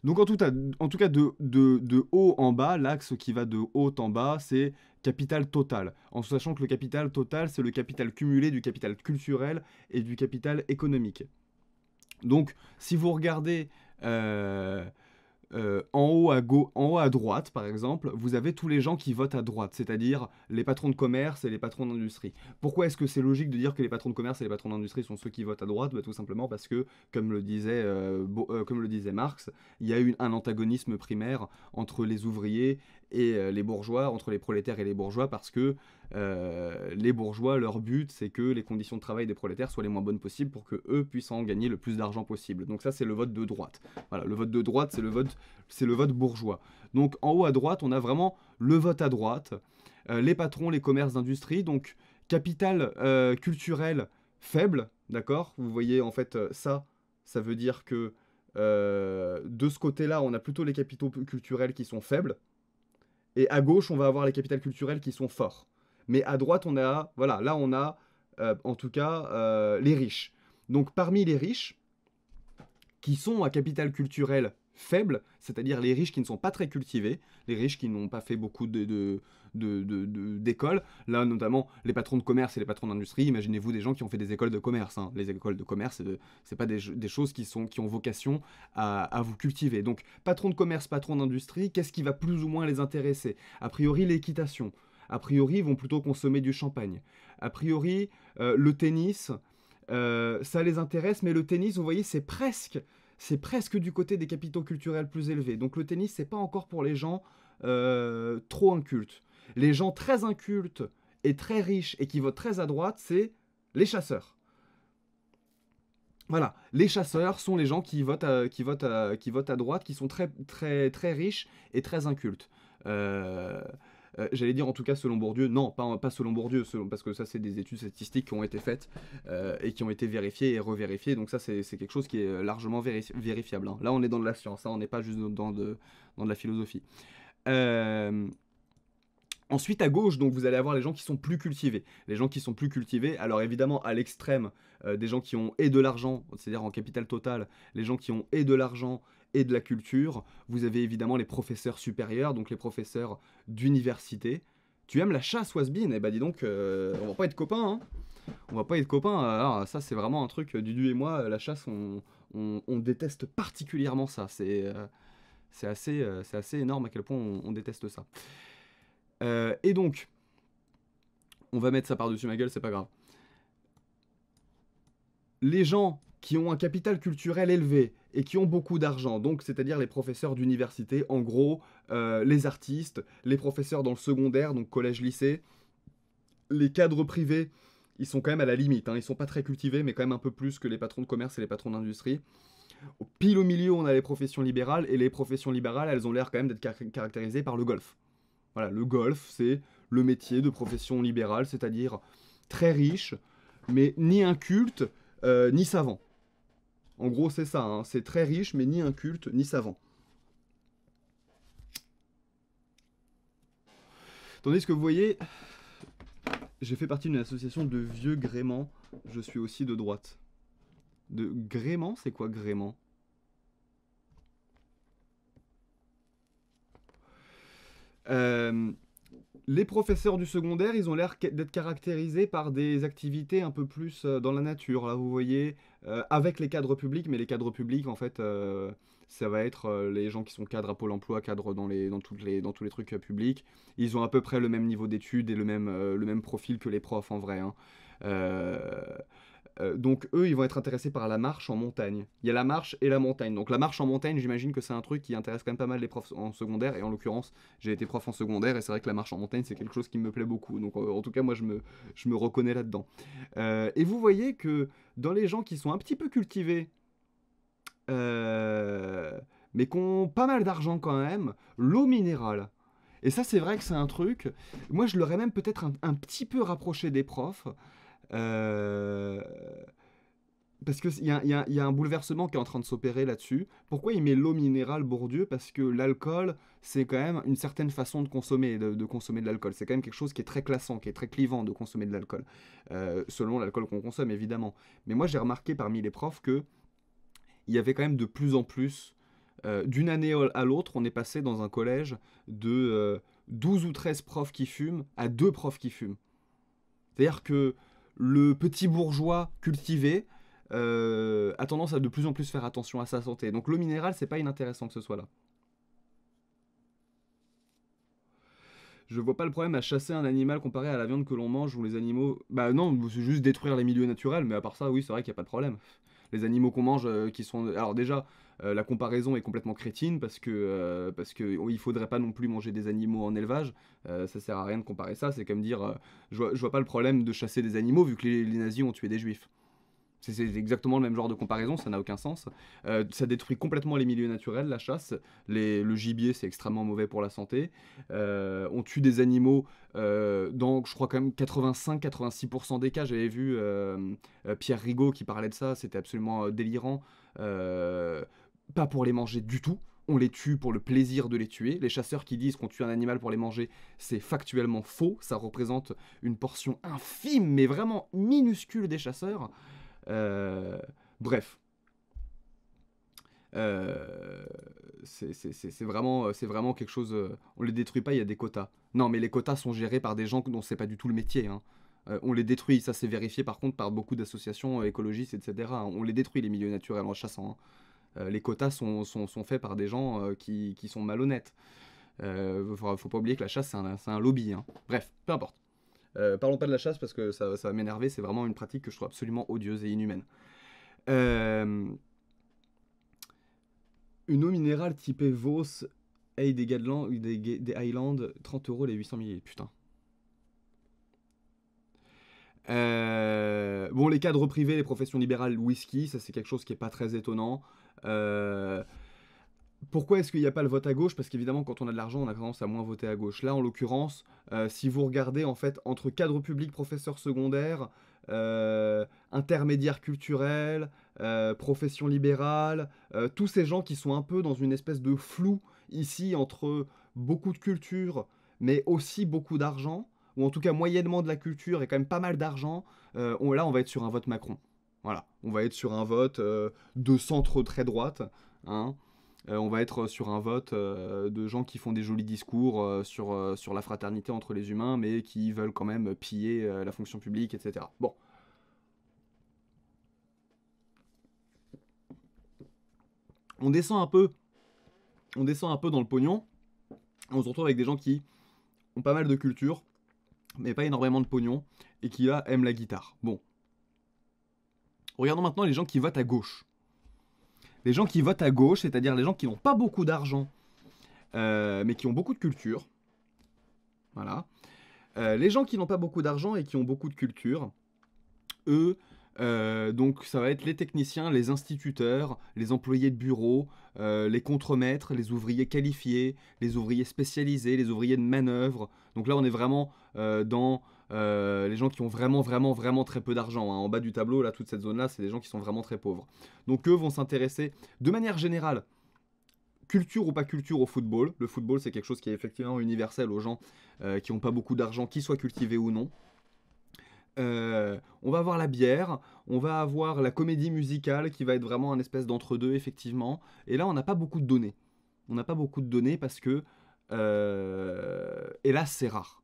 Donc en tout, en tout cas, de, de, de, haut en bas, l'axe qui va de haut en bas, c'est capital total. En sachant que le capital total, c'est le capital cumulé du capital culturel et du capital économique. Donc si vous regardez euh, euh, en, haut à gauche, en haut à droite, par exemple, vous avez tous les gens qui votent à droite, c'est-à-dire les patrons de commerce et les patrons d'industrie. Pourquoi est-ce que c'est logique de dire que les patrons de commerce et les patrons d'industrie sont ceux qui votent à droite bah, Tout simplement parce que, comme le disait, euh, comme le disait Marx, il y a eu un antagonisme primaire entre les ouvriers et les bourgeois, entre les prolétaires et les bourgeois, parce que euh, les bourgeois, leur but, c'est que les conditions de travail des prolétaires soient les moins bonnes possibles pour que eux puissent en gagner le plus d'argent possible. Donc ça, c'est le vote de droite. Voilà, le vote de droite, c'est le vote, c'est le vote bourgeois. Donc en haut à droite, on a vraiment le vote à droite, euh, les patrons, les commerces d'industrie, donc capital euh, culturel faible, d'accord Vous voyez en fait ça, ça veut dire que de ce côté-là, on a plutôt les capitaux culturels qui sont faibles. Et à gauche, on va avoir les capitaux culturels qui sont forts. Mais à droite, on a, voilà, là, on a euh, en tout cas euh, les riches. Donc parmi les riches, qui sont à capital culturel faible, c'est-à-dire les riches qui ne sont pas très cultivés, les riches qui n'ont pas fait beaucoup d'écoles, là notamment les patrons de commerce et les patrons d'industrie, imaginez-vous des gens qui ont fait des écoles de commerce, hein. les écoles de commerce, euh, ce n'est pas des, choses qui, sont, qui ont vocation à, à vous cultiver. Donc patrons de commerce, patron d'industrie, qu'est-ce qui va plus ou moins les intéresser A priori l'équitation a priori, vont plutôt consommer du champagne. A priori, euh, le tennis, euh, ça les intéresse, mais le tennis, vous voyez, c'est presque, c'est presque du côté des capitaux culturels plus élevés. Donc le tennis, c'est pas encore pour les gens euh, trop incultes. Les gens très incultes et très riches et qui votent très à droite, c'est les chasseurs. Voilà, les chasseurs sont les gens qui votent à, qui votent qui votent à droite, qui sont très, très, très riches et très incultes. Euh, euh, j'allais dire en tout cas selon Bourdieu, non, pas, selon Bourdieu, parce que ça c'est des études statistiques qui ont été faites euh, et qui ont été vérifiées et revérifiées, donc ça c'est quelque chose qui est largement vérifiable. Hein. Là on est dans de la science, hein, on n'est pas juste dans de, dans de la philosophie. Euh, ensuite, à gauche, donc vous allez avoir les gens qui sont plus cultivés. Les gens qui sont plus cultivés, alors évidemment, à l'extrême, des gens qui ont et de l'argent, c'est-à-dire en capital total, les gens qui ont et de l'argent et de la culture. Vous avez évidemment les professeurs supérieurs, donc les professeurs d'université. Tu aimes la chasse, Wasbin Eh ben dis donc, euh, on va pas être copains, hein On va pas être copains. Alors ça, c'est vraiment un truc, euh, Dudu et moi, euh, la chasse, on, on, déteste particulièrement ça. C'est c'est assez, c'est assez énorme à quel point on, on déteste ça. et donc, on va mettre ça par-dessus ma gueule, c'est pas grave. Les gens qui ont un capital culturel élevé et qui ont beaucoup d'argent, donc c'est-à-dire les professeurs d'université, en gros, euh, les artistes, les professeurs dans le secondaire, donc collège-lycée, les cadres privés, ils sont quand même à la limite, hein, ils sont pas très cultivés, mais quand même un peu plus que les patrons de commerce et les patrons d'industrie. pile au milieu, on a les professions libérales, et les professions libérales, elles ont l'air quand même d'être caractérisées par le golf. Voilà, le golf, c'est le métier de profession libérale, c'est-à-dire très riche, mais ni inculte, euh, ni savant. En gros, c'est ça. Hein. C'est très riche, mais ni inculte, ni savant. Tandis que vous voyez, j'ai fait partie d'une association de vieux gréments. Je suis aussi de droite. De gréments c'est quoi gréments euh, les professeurs du secondaire, ils ont l'air d'être caractérisés par des activités un peu plus euh, dans la nature. Là, vous voyez, euh, avec les cadres publics, mais les cadres publics, en fait, euh, ça va être les gens qui sont cadres à Pôle emploi, cadres dans, les, dans, toutes les, dans tous les trucs publics. Ils ont à peu près le même niveau d'études et le même, le même profil que les profs en vrai. Hein. Euh, donc eux, ils vont être intéressés par la marche en montagne. Il y a la marche et la montagne. Donc la marche en montagne, j'imagine que c'est un truc qui intéresse quand même pas mal les profs en secondaire. Et en l'occurrence, j'ai été prof en secondaire et c'est vrai que la marche en montagne, c'est quelque chose qui me plaît beaucoup. Donc euh, en tout cas, moi, je me, reconnais là-dedans. Euh, et vous voyez que dans les gens qui sont un petit peu cultivés, mais qui ont pas mal d'argent quand même, l'eau minérale. Et ça, c'est vrai que c'est un truc. Moi, je l'aurais même peut-être un, petit peu rapproché des profs. Euh, parce qu'il y, y, a un bouleversement qui est en train de s'opérer là-dessus. Pourquoi il met l'eau minérale Bourdieu Parce que l'alcool, c'est quand même une certaine façon de consommer de, consommer de l'alcool. C'est quand même quelque chose qui est très classant, qui est très clivant de consommer de l'alcool. Euh, selon l'alcool qu'on consomme, évidemment. Mais moi, j'ai remarqué parmi les profs que il y avait quand même de plus en plus. Euh, d'une année à l'autre, on est passé dans un collège de 12 ou 13 profs qui fument à 2 profs qui fument. C'est-à-dire que le petit bourgeois cultivé euh, a tendance à de plus en plus faire attention à sa santé. Donc le minéral, c'est pas inintéressant que ce soit là. Je vois pas le problème à chasser un animal comparé à la viande que l'on mange ou les animaux. Bah non, c'est juste détruire les milieux naturels, mais à part ça, oui, c'est vrai qu'il n'y a pas de problème. Les animaux qu'on mange euh, qui sont. Alors déjà, euh, la comparaison est complètement crétine parce que ne euh, parce que il faudrait pas non plus manger des animaux en élevage. ça euh, ça sert à rien de comparer ça. C'est comme dire, je vois, vois, pas le problème de chasser des animaux vu que les, nazis ont tué des juifs. C'est exactement le même genre de comparaison, ça n'a aucun sens. ça détruit complètement les milieux naturels, la chasse. le gibier, c'est extrêmement mauvais pour la santé. on tue des animaux dans, je crois, quand même 85-86% des cas. J'avais vu Pierre Rigaud qui parlait de ça, c'était absolument délirant pas pour les manger du tout. On les tue pour le plaisir de les tuer. Les chasseurs qui disent qu'on tue un animal pour les manger, c'est factuellement faux. Ça représente une portion infime, mais vraiment minuscule des chasseurs. Euh, bref. Euh, c'est vraiment, vraiment quelque chose... Euh, on les détruit pas, il y a des quotas. Non, mais les quotas sont gérés par des gens dont c'est pas du tout le métier. Hein. on les détruit, ça c'est vérifié par contre par beaucoup d'associations écologistes, etc. Hein. On les détruit les milieux naturels en chassant. Hein. Euh, les quotas sont, faits par des gens euh, qui, sont malhonnêtes. Euh, faut, faut, pas oublier que la chasse, c'est un, lobby. Hein. Bref, peu importe. parlons pas de la chasse parce que ça, va m'énerver, c'est vraiment une pratique que je trouve absolument odieuse et inhumaine. une eau minérale typée Vos Hey, des, Highlands, 30 euros les 800 milliers. putain. bon, les cadres privés, les professions libérales, whisky, ça c'est quelque chose qui est pas très étonnant. Euh, pourquoi est-ce qu'il n'y a pas le vote à gauche Parce qu'évidemment, quand on a de l'argent, on a tendance à moins voter à gauche. Là, en l'occurrence, euh, si vous regardez, en fait, entre cadre public, professeur secondaire, euh, intermédiaire culturel, profession libérale, tous ces gens qui sont un peu dans une espèce de flou ici entre beaucoup de culture, mais aussi beaucoup d'argent, ou en tout cas moyennement de la culture et quand même pas mal d'argent, là, on va être sur un vote Macron. Voilà, on va être sur un vote euh, de centre très droite. Hein. Euh, on va être euh, sur un vote de gens qui font des jolis discours sur, sur la fraternité entre les humains, mais qui veulent quand même piller la fonction publique, etc. Bon. On descend un peu. On descend un peu dans le pognon. On se retrouve avec des gens qui ont pas mal de culture, mais pas énormément de pognon, et qui là aiment la guitare. Bon, Regardons maintenant les gens qui votent à gauche. Les gens qui votent à gauche, c'est-à-dire les gens qui n'ont pas beaucoup d'argent, euh, mais qui ont beaucoup de culture. Voilà. Euh, les gens qui n'ont pas beaucoup d'argent et qui ont beaucoup de culture, eux, euh, donc ça va être les techniciens, les instituteurs, les employés de bureau, les contremaîtres, les ouvriers qualifiés, les ouvriers spécialisés, les ouvriers de manœuvre. Donc là on est vraiment dans euh, les gens qui ont vraiment, vraiment, vraiment très peu d'argent. Hein. En bas du tableau, là, toute cette zone-là, c'est des gens qui sont vraiment très pauvres. Donc eux vont s'intéresser de manière générale, culture ou pas culture au football. Le football, c'est quelque chose qui est effectivement universel aux gens euh, qui n'ont pas beaucoup d'argent, qu'ils soient cultivés ou non. Euh, on va avoir la bière, on va avoir la comédie musicale qui va être vraiment un espèce d'entre-deux, effectivement. Et là, on n'a pas beaucoup de données. On n'a pas beaucoup de données parce que... Hélas c'est rare.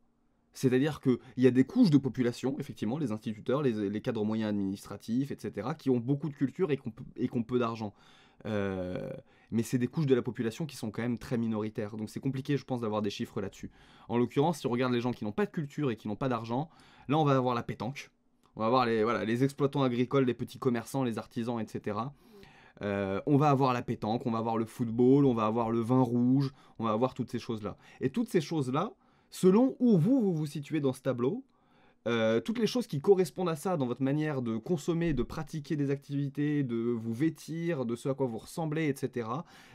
C'est-à-dire qu'il y a des couches de population, effectivement, les instituteurs, les, cadres moyens administratifs, etc., qui ont beaucoup de culture et qui ont, peu d'argent. Euh, mais c'est des couches de la population qui sont quand même très minoritaires. Donc c'est compliqué, je pense, d'avoir des chiffres là-dessus. En l'occurrence, si on regarde les gens qui n'ont pas de culture et qui n'ont pas d'argent, là, on va avoir la pétanque. On va avoir les, voilà, les exploitants agricoles, les petits commerçants, les artisans, etc. Euh, on va avoir la pétanque, on va avoir le football, on va avoir le vin rouge, on va avoir toutes ces choses-là. Et toutes ces choses-là, selon où vous, vous situez dans ce tableau, euh, toutes les choses qui correspondent à ça dans votre manière de consommer, de pratiquer des activités, de vous vêtir, de ce à quoi vous ressemblez, etc.,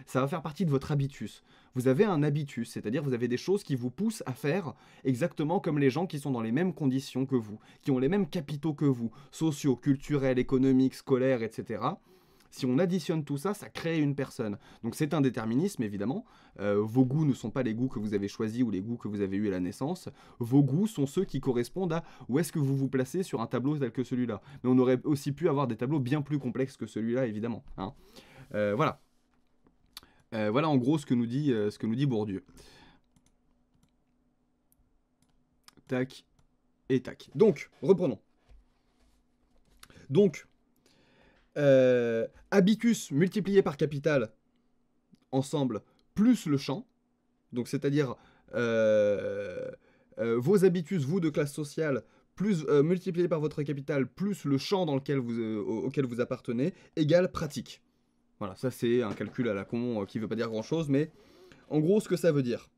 ça va faire partie de votre habitus. Vous avez un habitus, c'est-à-dire vous avez des choses qui vous poussent à faire exactement comme les gens qui sont dans les mêmes conditions que vous, qui ont les mêmes capitaux que vous, sociaux, culturels, économiques, scolaires, etc. Si on additionne tout ça, ça crée une personne. Donc c'est un déterminisme, évidemment. Euh, vos goûts ne sont pas les goûts que vous avez choisis ou les goûts que vous avez eus à la naissance. Vos goûts sont ceux qui correspondent à où est-ce que vous vous placez sur un tableau tel que celui-là. Mais on aurait aussi pu avoir des tableaux bien plus complexes que celui-là, évidemment. Hein. Euh, voilà. Euh, voilà en gros ce que nous dit, ce que nous dit Bourdieu. Tac et tac. Donc, reprenons. Donc, habitus euh, multiplié par capital ensemble plus le champ, donc c'est-à-dire euh, euh, vos habitus, vous de classe sociale, plus multiplié par votre capital, plus le champ dans lequel vous, auquel vous appartenez, égale pratique. Voilà, ça c'est un calcul à la con qui ne veut pas dire grand-chose, mais en gros ce que ça veut dire,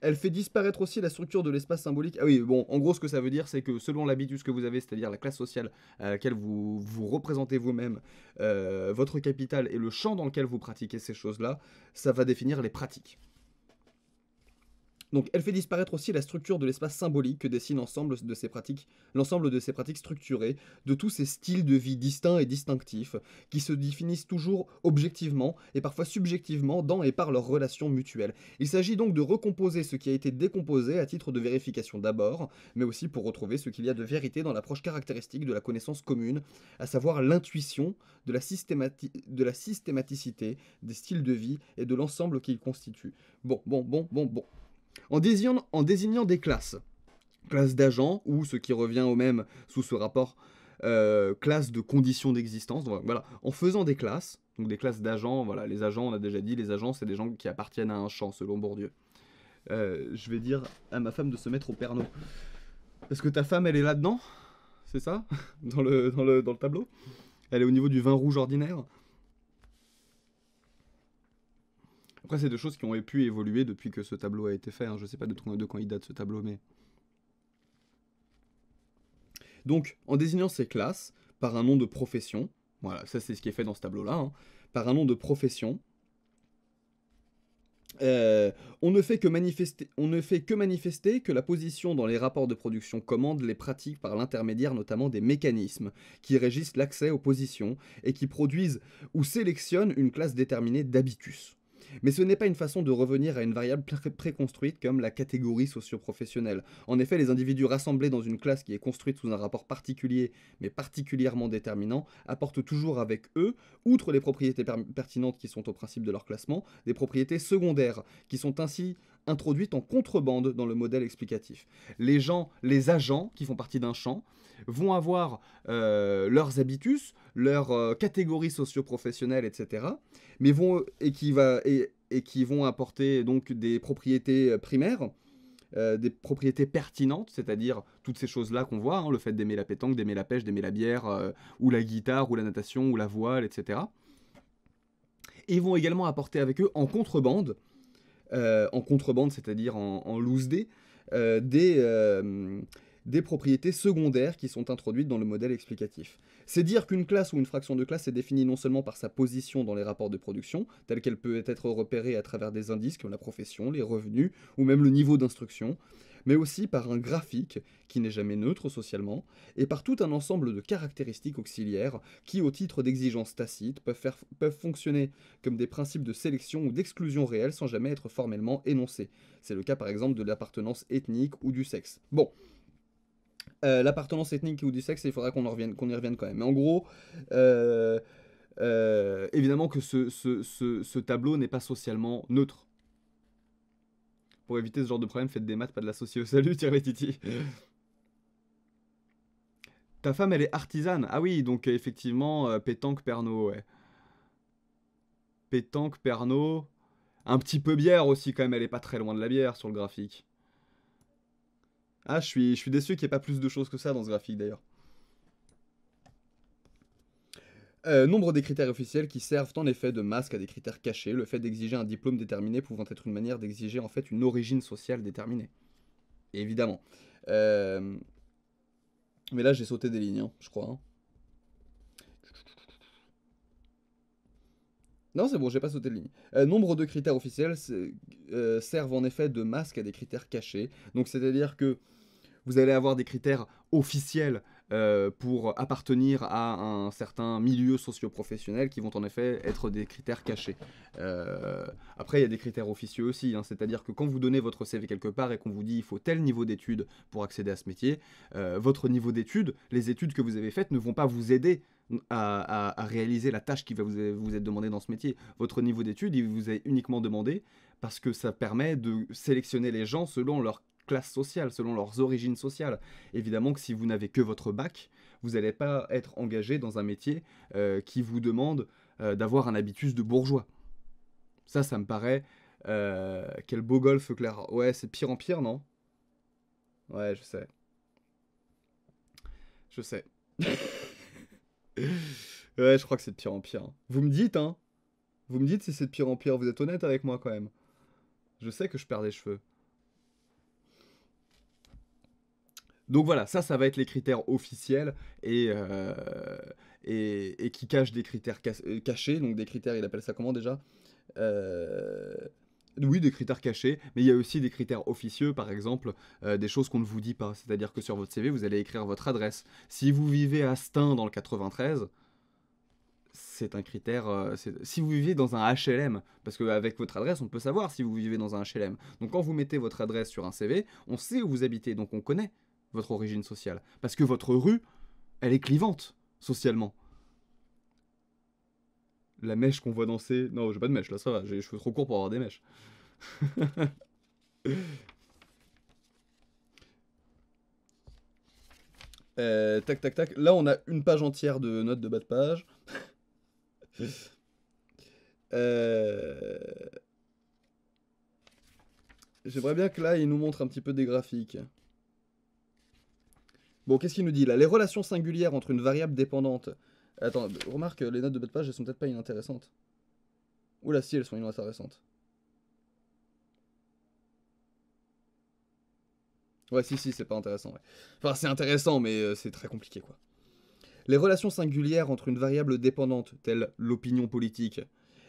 elle fait disparaître aussi la structure de l'espace symbolique. Ah oui, bon, en gros, ce que ça veut dire, c'est que selon l'habitus que vous avez, c'est-à-dire la classe sociale à laquelle vous vous représentez vous-même, euh, votre capital et le champ dans lequel vous pratiquez ces choses-là, ça va définir les pratiques. Donc elle fait disparaître aussi la structure de l'espace symbolique que dessine l'ensemble de ces pratiques, l'ensemble de ces pratiques structurées, de tous ces styles de vie distincts et distinctifs, qui se définissent toujours objectivement et parfois subjectivement dans et par leurs relations mutuelles. Il s'agit donc de recomposer ce qui a été décomposé à titre de vérification d'abord, mais aussi pour retrouver ce qu'il y a de vérité dans l'approche caractéristique de la connaissance commune, à savoir l'intuition de, de la systématicité des styles de vie et de l'ensemble qu'ils constituent. Bon, bon, bon, bon, bon en désignant, des classes. classes d'agents, ou ce qui revient au même sous ce rapport, classes euh, classe de conditions d'existence. Voilà, en faisant des classes, donc des classes d'agents, voilà, les agents, on a déjà dit, les agents, c'est des gens qui appartiennent à un champ, selon Bourdieu. Euh, je vais dire à ma femme de se mettre au perno. ce que ta femme, elle est là-dedans C'est ça dans le tableau Elle est au niveau du vin rouge ordinaire Après, c'est deux choses qui ont pu évoluer depuis que ce tableau a été fait. Hein. Je ne sais pas de, de quand il date ce tableau, mais. Donc, en désignant ces classes par un nom de profession, voilà, ça c'est ce qui est fait dans ce tableau-là, hein, par un nom de profession, euh, on, ne fait que manifester, on ne fait que manifester que la position dans les rapports de production commande les pratiques par l'intermédiaire notamment des mécanismes qui régissent l'accès aux positions et qui produisent ou sélectionnent une classe déterminée d'habitus. Mais ce n'est pas une façon de revenir à une variable préconstruite comme la catégorie socioprofessionnelle. En effet, les individus rassemblés dans une classe qui est construite sous un rapport particulier, mais particulièrement déterminant, apportent toujours avec eux, outre les propriétés pertinentes qui sont au principe de leur classement, des propriétés secondaires, qui sont ainsi introduites en contrebande dans le modèle explicatif. Les gens, les agents qui font partie d'un champ, vont avoir euh, leurs habitus, leurs euh, catégories socio-professionnelles, etc. Mais vont, et, qui va, et, et, qui vont apporter donc des propriétés euh, primaires. des propriétés pertinentes, c'est-à-dire toutes ces choses-là qu'on voit, hein, le fait d'aimer la pétanque, d'aimer la pêche, d'aimer la bière, ou la guitare, ou la natation, ou la voile, etc. Et vont également apporter avec eux en contrebande, en contrebande, c'est-à-dire en, en loose day, des, des propriétés secondaires qui sont introduites dans le modèle explicatif. C'est dire qu'une classe ou une fraction de classe est définie non seulement par sa position dans les rapports de production, telle qu'elle peut être repérée à travers des indices comme la profession, les revenus ou même le niveau d'instruction, mais aussi par un graphique qui n'est jamais neutre socialement, et par tout un ensemble de caractéristiques auxiliaires qui, au titre d'exigences tacites, peuvent, fonctionner comme des principes de sélection ou d'exclusion réelle sans jamais être formellement énoncés. C'est le cas par exemple de l'appartenance ethnique ou du sexe. Bon, euh, l'appartenance ethnique ou du sexe, il faudra qu'on revienne, y revienne quand même. Mais en gros, euh, euh, évidemment que ce, tableau n'est pas socialement neutre. Pour éviter ce genre de problème, faites des maths, pas de la au Salut, tire les titi. Ta femme, elle est artisane. Ah oui, donc effectivement, pétanque perno, ouais. Pétanque perno, Un petit peu bière aussi, quand même, elle est pas très loin de la bière sur le graphique. Ah, je suis, je suis déçu qu'il n'y ait pas plus de choses que ça dans ce graphique d'ailleurs. Euh, nombre des critères officiels qui servent en effet de masque à des critères cachés, le fait d'exiger un diplôme déterminé pouvant être une manière d'exiger en fait une origine sociale déterminée. Évidemment. Euh, mais là j'ai sauté des lignes, hein, je crois. Hein. Non, c'est bon, j'ai pas sauté de ligne. Euh, nombre de critères officiels servent en effet de masque à des critères cachés. Donc c'est-à-dire que vous allez avoir des critères officiels euh, pour appartenir à un certain milieu socio-professionnel qui vont en effet être des critères cachés. Euh, après, il y a des critères officieux aussi, hein, c'est-à-dire que quand vous donnez votre CV quelque part et qu'on vous dit il faut tel niveau d'études pour accéder à ce métier, euh, votre niveau d'études, les études que vous avez faites ne vont pas vous aider à, réaliser la tâche qui va vous, vous être demandée dans ce métier. Votre niveau d'études, il vous est uniquement demandé parce que ça permet de sélectionner les gens selon leur classe sociale, selon leurs origines sociales. Évidemment que si vous n'avez que votre bac, vous n'allez pas être engagé dans un métier euh, qui vous demande euh, d'avoir un habitus de bourgeois. Ça, ça me paraît... Euh, quel beau golf, Claire. Ouais, c'est pire en pire, non Ouais, je sais. Je sais. ouais, je crois que c'est de pire en pire. Hein. Vous me dites, hein Vous me dites si c'est de pire en pire. Vous êtes honnête avec moi quand même. Je sais que je perds des cheveux. Donc voilà, ça, ça va être les critères officiels et, euh, et, qui cachent des critères euh, cachés. Donc des critères, il appelle ça comment déjà euh, oui, des critères cachés, mais il y a aussi des critères officieux, par exemple, des choses qu'on ne vous dit pas. C'est-à-dire que sur votre CV, vous allez écrire votre adresse. Si vous vivez à Stein dans le 93, c'est un critère. si vous vivez dans un HLM, parce qu'avec votre adresse, on peut savoir si vous vivez dans un HLM. Donc quand vous mettez votre adresse sur un CV, on sait où vous habitez, donc on connaît votre origine sociale. Parce que votre rue, elle est clivante, socialement. La mèche qu'on voit danser... Non, j'ai pas de mèche, là, ça va, j'ai les cheveux trop courts pour avoir des mèches. Euh, tac, tac, tac. Là, on a une page entière de notes de bas de page. Euh, j'aimerais bien que là, il nous montre un petit peu des graphiques. Bon, qu'est-ce qu'il nous dit là Les relations singulières entre une variable dépendante. Attends, remarque, les notes de bas de page, elles sont peut-être pas inintéressantes. Oula, si, elles sont inintéressantes. Ouais, si, si, c'est pas intéressant. Enfin, c'est intéressant, mais euh, c'est très compliqué, quoi. Les relations singulières entre une variable dépendante, telle l'opinion politique,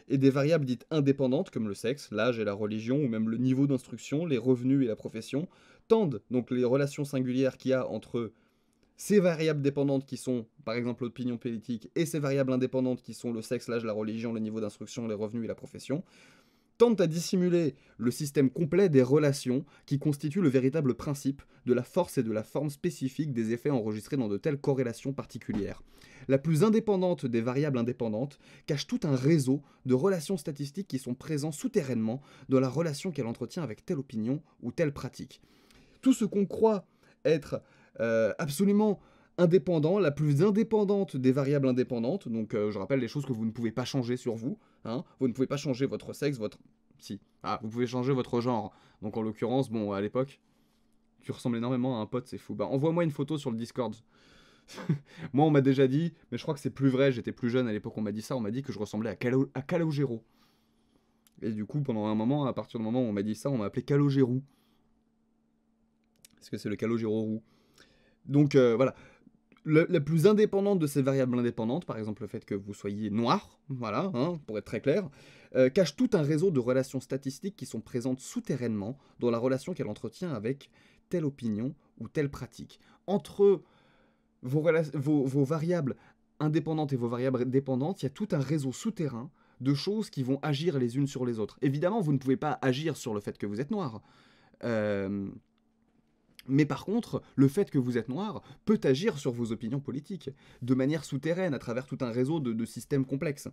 et des variables dites indépendantes, comme le sexe, l'âge et la religion, ou même le niveau d'instruction, les revenus et la profession, tendent, donc les relations singulières qu'il y a entre ces variables dépendantes qui sont, par exemple, l'opinion politique, et ces variables indépendantes qui sont le sexe, l'âge, la religion, le niveau d'instruction, les revenus et la profession, tentent à dissimuler le système complet des relations qui constituent le véritable principe de la force et de la forme spécifique des effets enregistrés dans de telles corrélations particulières. La plus indépendante des variables indépendantes cache tout un réseau de relations statistiques qui sont présents souterrainement dans la relation qu'elle entretient avec telle opinion ou telle pratique. Tout ce qu'on croit être euh, absolument indépendant, la plus indépendante des variables indépendantes. Donc euh, je rappelle les choses que vous ne pouvez pas changer sur vous. Hein. Vous ne pouvez pas changer votre sexe, votre... Si. Ah, vous pouvez changer votre genre. Donc en l'occurrence, bon, à l'époque, tu ressembles énormément à un pote, c'est fou. Bah envoie-moi une photo sur le Discord. Moi, on m'a déjà dit, mais je crois que c'est plus vrai, j'étais plus jeune à l'époque, on m'a dit ça, on m'a dit que je ressemblais à, Calogero. Et du coup, pendant un moment, à partir du moment où on m'a dit ça, on m'a appelé Calogero. Est-ce que c'est le Calogero roux donc euh, voilà. la plus indépendante de ces variables indépendantes, par exemple le fait que vous soyez noir, voilà, hein, pour être très clair, euh, cache tout un réseau de relations statistiques qui sont présentes souterrainement dans la relation qu'elle entretient avec telle opinion ou telle pratique. Entre vos, variables indépendantes et vos variables dépendantes, il y a tout un réseau souterrain de choses qui vont agir les unes sur les autres. Évidemment, vous ne pouvez pas agir sur le fait que vous êtes noir. Euh, mais par contre, le fait que vous êtes noir peut agir sur vos opinions politiques, de manière souterraine, à travers tout un réseau de, systèmes complexes.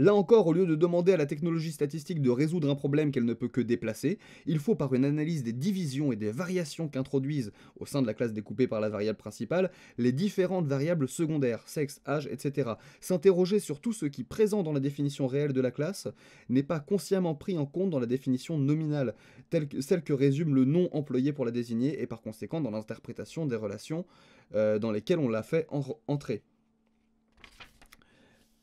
Là encore, au lieu de demander à la technologie statistique de résoudre un problème qu'elle ne peut que déplacer, il faut par une analyse des divisions et des variations qu'introduisent, au sein de la classe découpée par la variable principale, les différentes variables secondaires, sexe, âge, etc. S'interroger sur tout ce qui, présent dans la définition réelle de la classe, n'est pas consciemment pris en compte dans la définition nominale, telle que, celle que résume le nom employé pour la désigner et par conséquent dans l'interprétation des relations euh, dans lesquelles on l'a fait entrer.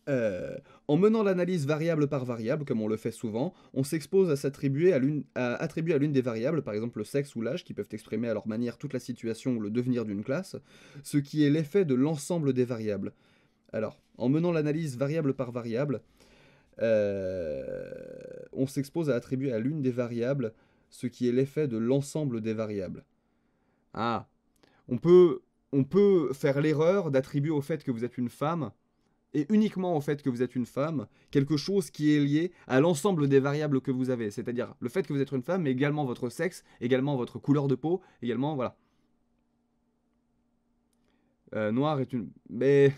Euh, en menant l'analyse variable par variable, comme on le fait souvent, on s'expose à s'attribuer à l'une, à attribuer à l'une des variables, par exemple le sexe ou l'âge, qui peuvent exprimer à leur manière toute la situation ou le devenir d'une classe, ce qui est l'effet de l'ensemble des variables. Alors, en menant l'analyse variable par variable, euh, on s'expose à attribuer à l'une des variables ce qui est l'effet de l'ensemble des variables. Ah, on peut, on peut faire l'erreur d'attribuer au fait que vous êtes une femme et uniquement au fait que vous êtes une femme, quelque chose qui est lié à l'ensemble des variables que vous avez, c'est-à-dire le fait que vous êtes une femme, mais également votre sexe, également votre couleur de peau, également, voilà. Euh, noir est une... Mais...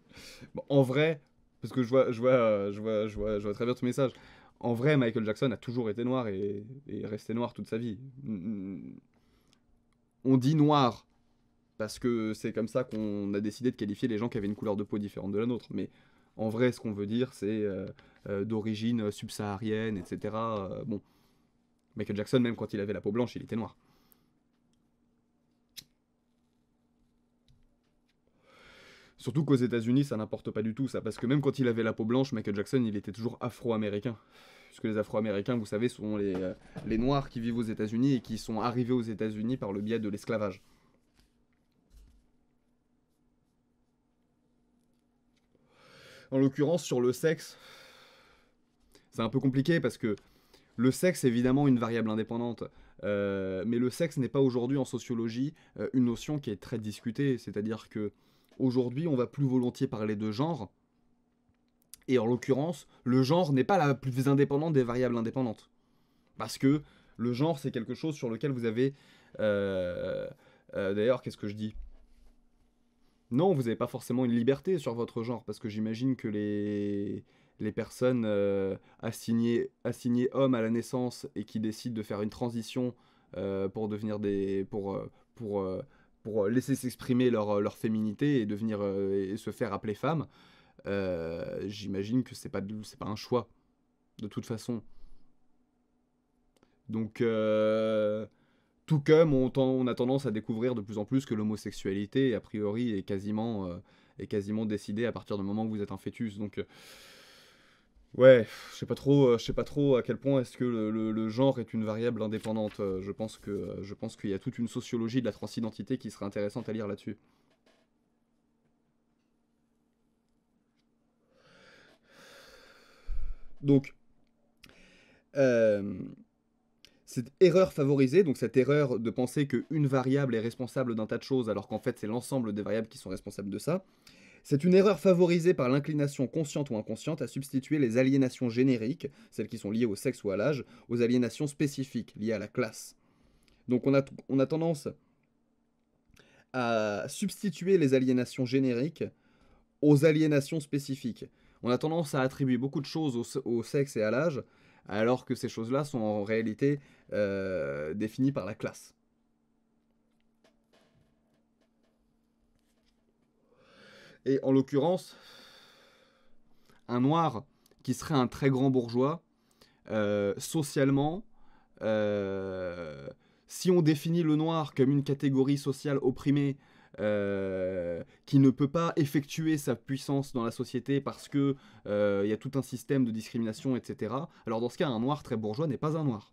en vrai, parce que je vois, je, vois, je, vois, je, vois, je vois très bien message, en vrai, Michael Jackson a toujours été noir et, et resté noir toute sa vie. On dit noir parce que c'est comme ça qu'on a décidé de qualifier les gens qui avaient une couleur de peau différente de la nôtre. Mais en vrai, ce qu'on veut dire, c'est euh, euh, d'origine subsaharienne, etc. Euh, bon, Michael Jackson, même quand il avait la peau blanche, il était noir. Surtout qu'aux États-Unis, ça n'importe pas du tout ça, parce que même quand il avait la peau blanche, Michael Jackson, il était toujours afro-américain. Puisque les afro-américains, vous savez, sont les, les noirs qui vivent aux États-Unis et qui sont arrivés aux États-Unis par le biais de l'esclavage. En l'occurrence, sur le sexe, c'est un peu compliqué parce que le sexe est évidemment une variable indépendante. Euh, mais le sexe n'est pas aujourd'hui en sociologie euh, une notion qui est très discutée. C'est-à-dire que aujourd'hui, on va plus volontiers parler de genre. Et en l'occurrence, le genre n'est pas la plus indépendante des variables indépendantes. Parce que le genre, c'est quelque chose sur lequel vous avez... Euh, d'ailleurs, qu'est-ce que je dis non, vous n'avez pas forcément une liberté sur votre genre, parce que j'imagine que les, les personnes euh, assignées, hommes à la naissance et qui décident de faire une transition euh, pour devenir des. pour, euh, pour, pour laisser s'exprimer leur, féminité et, devenir, se faire appeler femme, j'imagine que c'est n'est pas, pas un choix, de toute façon. Donc tout comme on, a tendance à découvrir de plus en plus que l'homosexualité, a priori, est quasiment, euh, est quasiment décidée à partir du moment où vous êtes un fœtus. Donc, euh, ouais, je sais pas trop, euh, je sais pas trop à quel point est-ce que le, genre est une variable indépendante. Je pense que, je pense qu'il y a toute une sociologie de la transidentité qui serait intéressante à lire là-dessus. Donc, cette erreur favorisée, donc cette erreur de penser qu'une variable est responsable d'un tas de choses alors qu'en fait c'est l'ensemble des variables qui sont responsables de ça, c'est une erreur favorisée par l'inclination consciente ou inconsciente à substituer les aliénations génériques, celles qui sont liées au sexe ou à l'âge, aux aliénations spécifiques liées à la classe. Donc on a, tendance à substituer les aliénations génériques aux aliénations spécifiques. On a tendance à attribuer beaucoup de choses au sexe et à l'âge, alors que ces choses-là sont en réalité euh, définies par la classe. Et en l'occurrence, un noir qui serait un très grand bourgeois, euh, socialement, euh, si on définit le noir comme une catégorie sociale opprimée, euh, qui ne peut pas effectuer sa puissance dans la société parce que il euh, y a tout un système de discrimination, etc. Alors dans ce cas, un noir très bourgeois n'est pas un noir.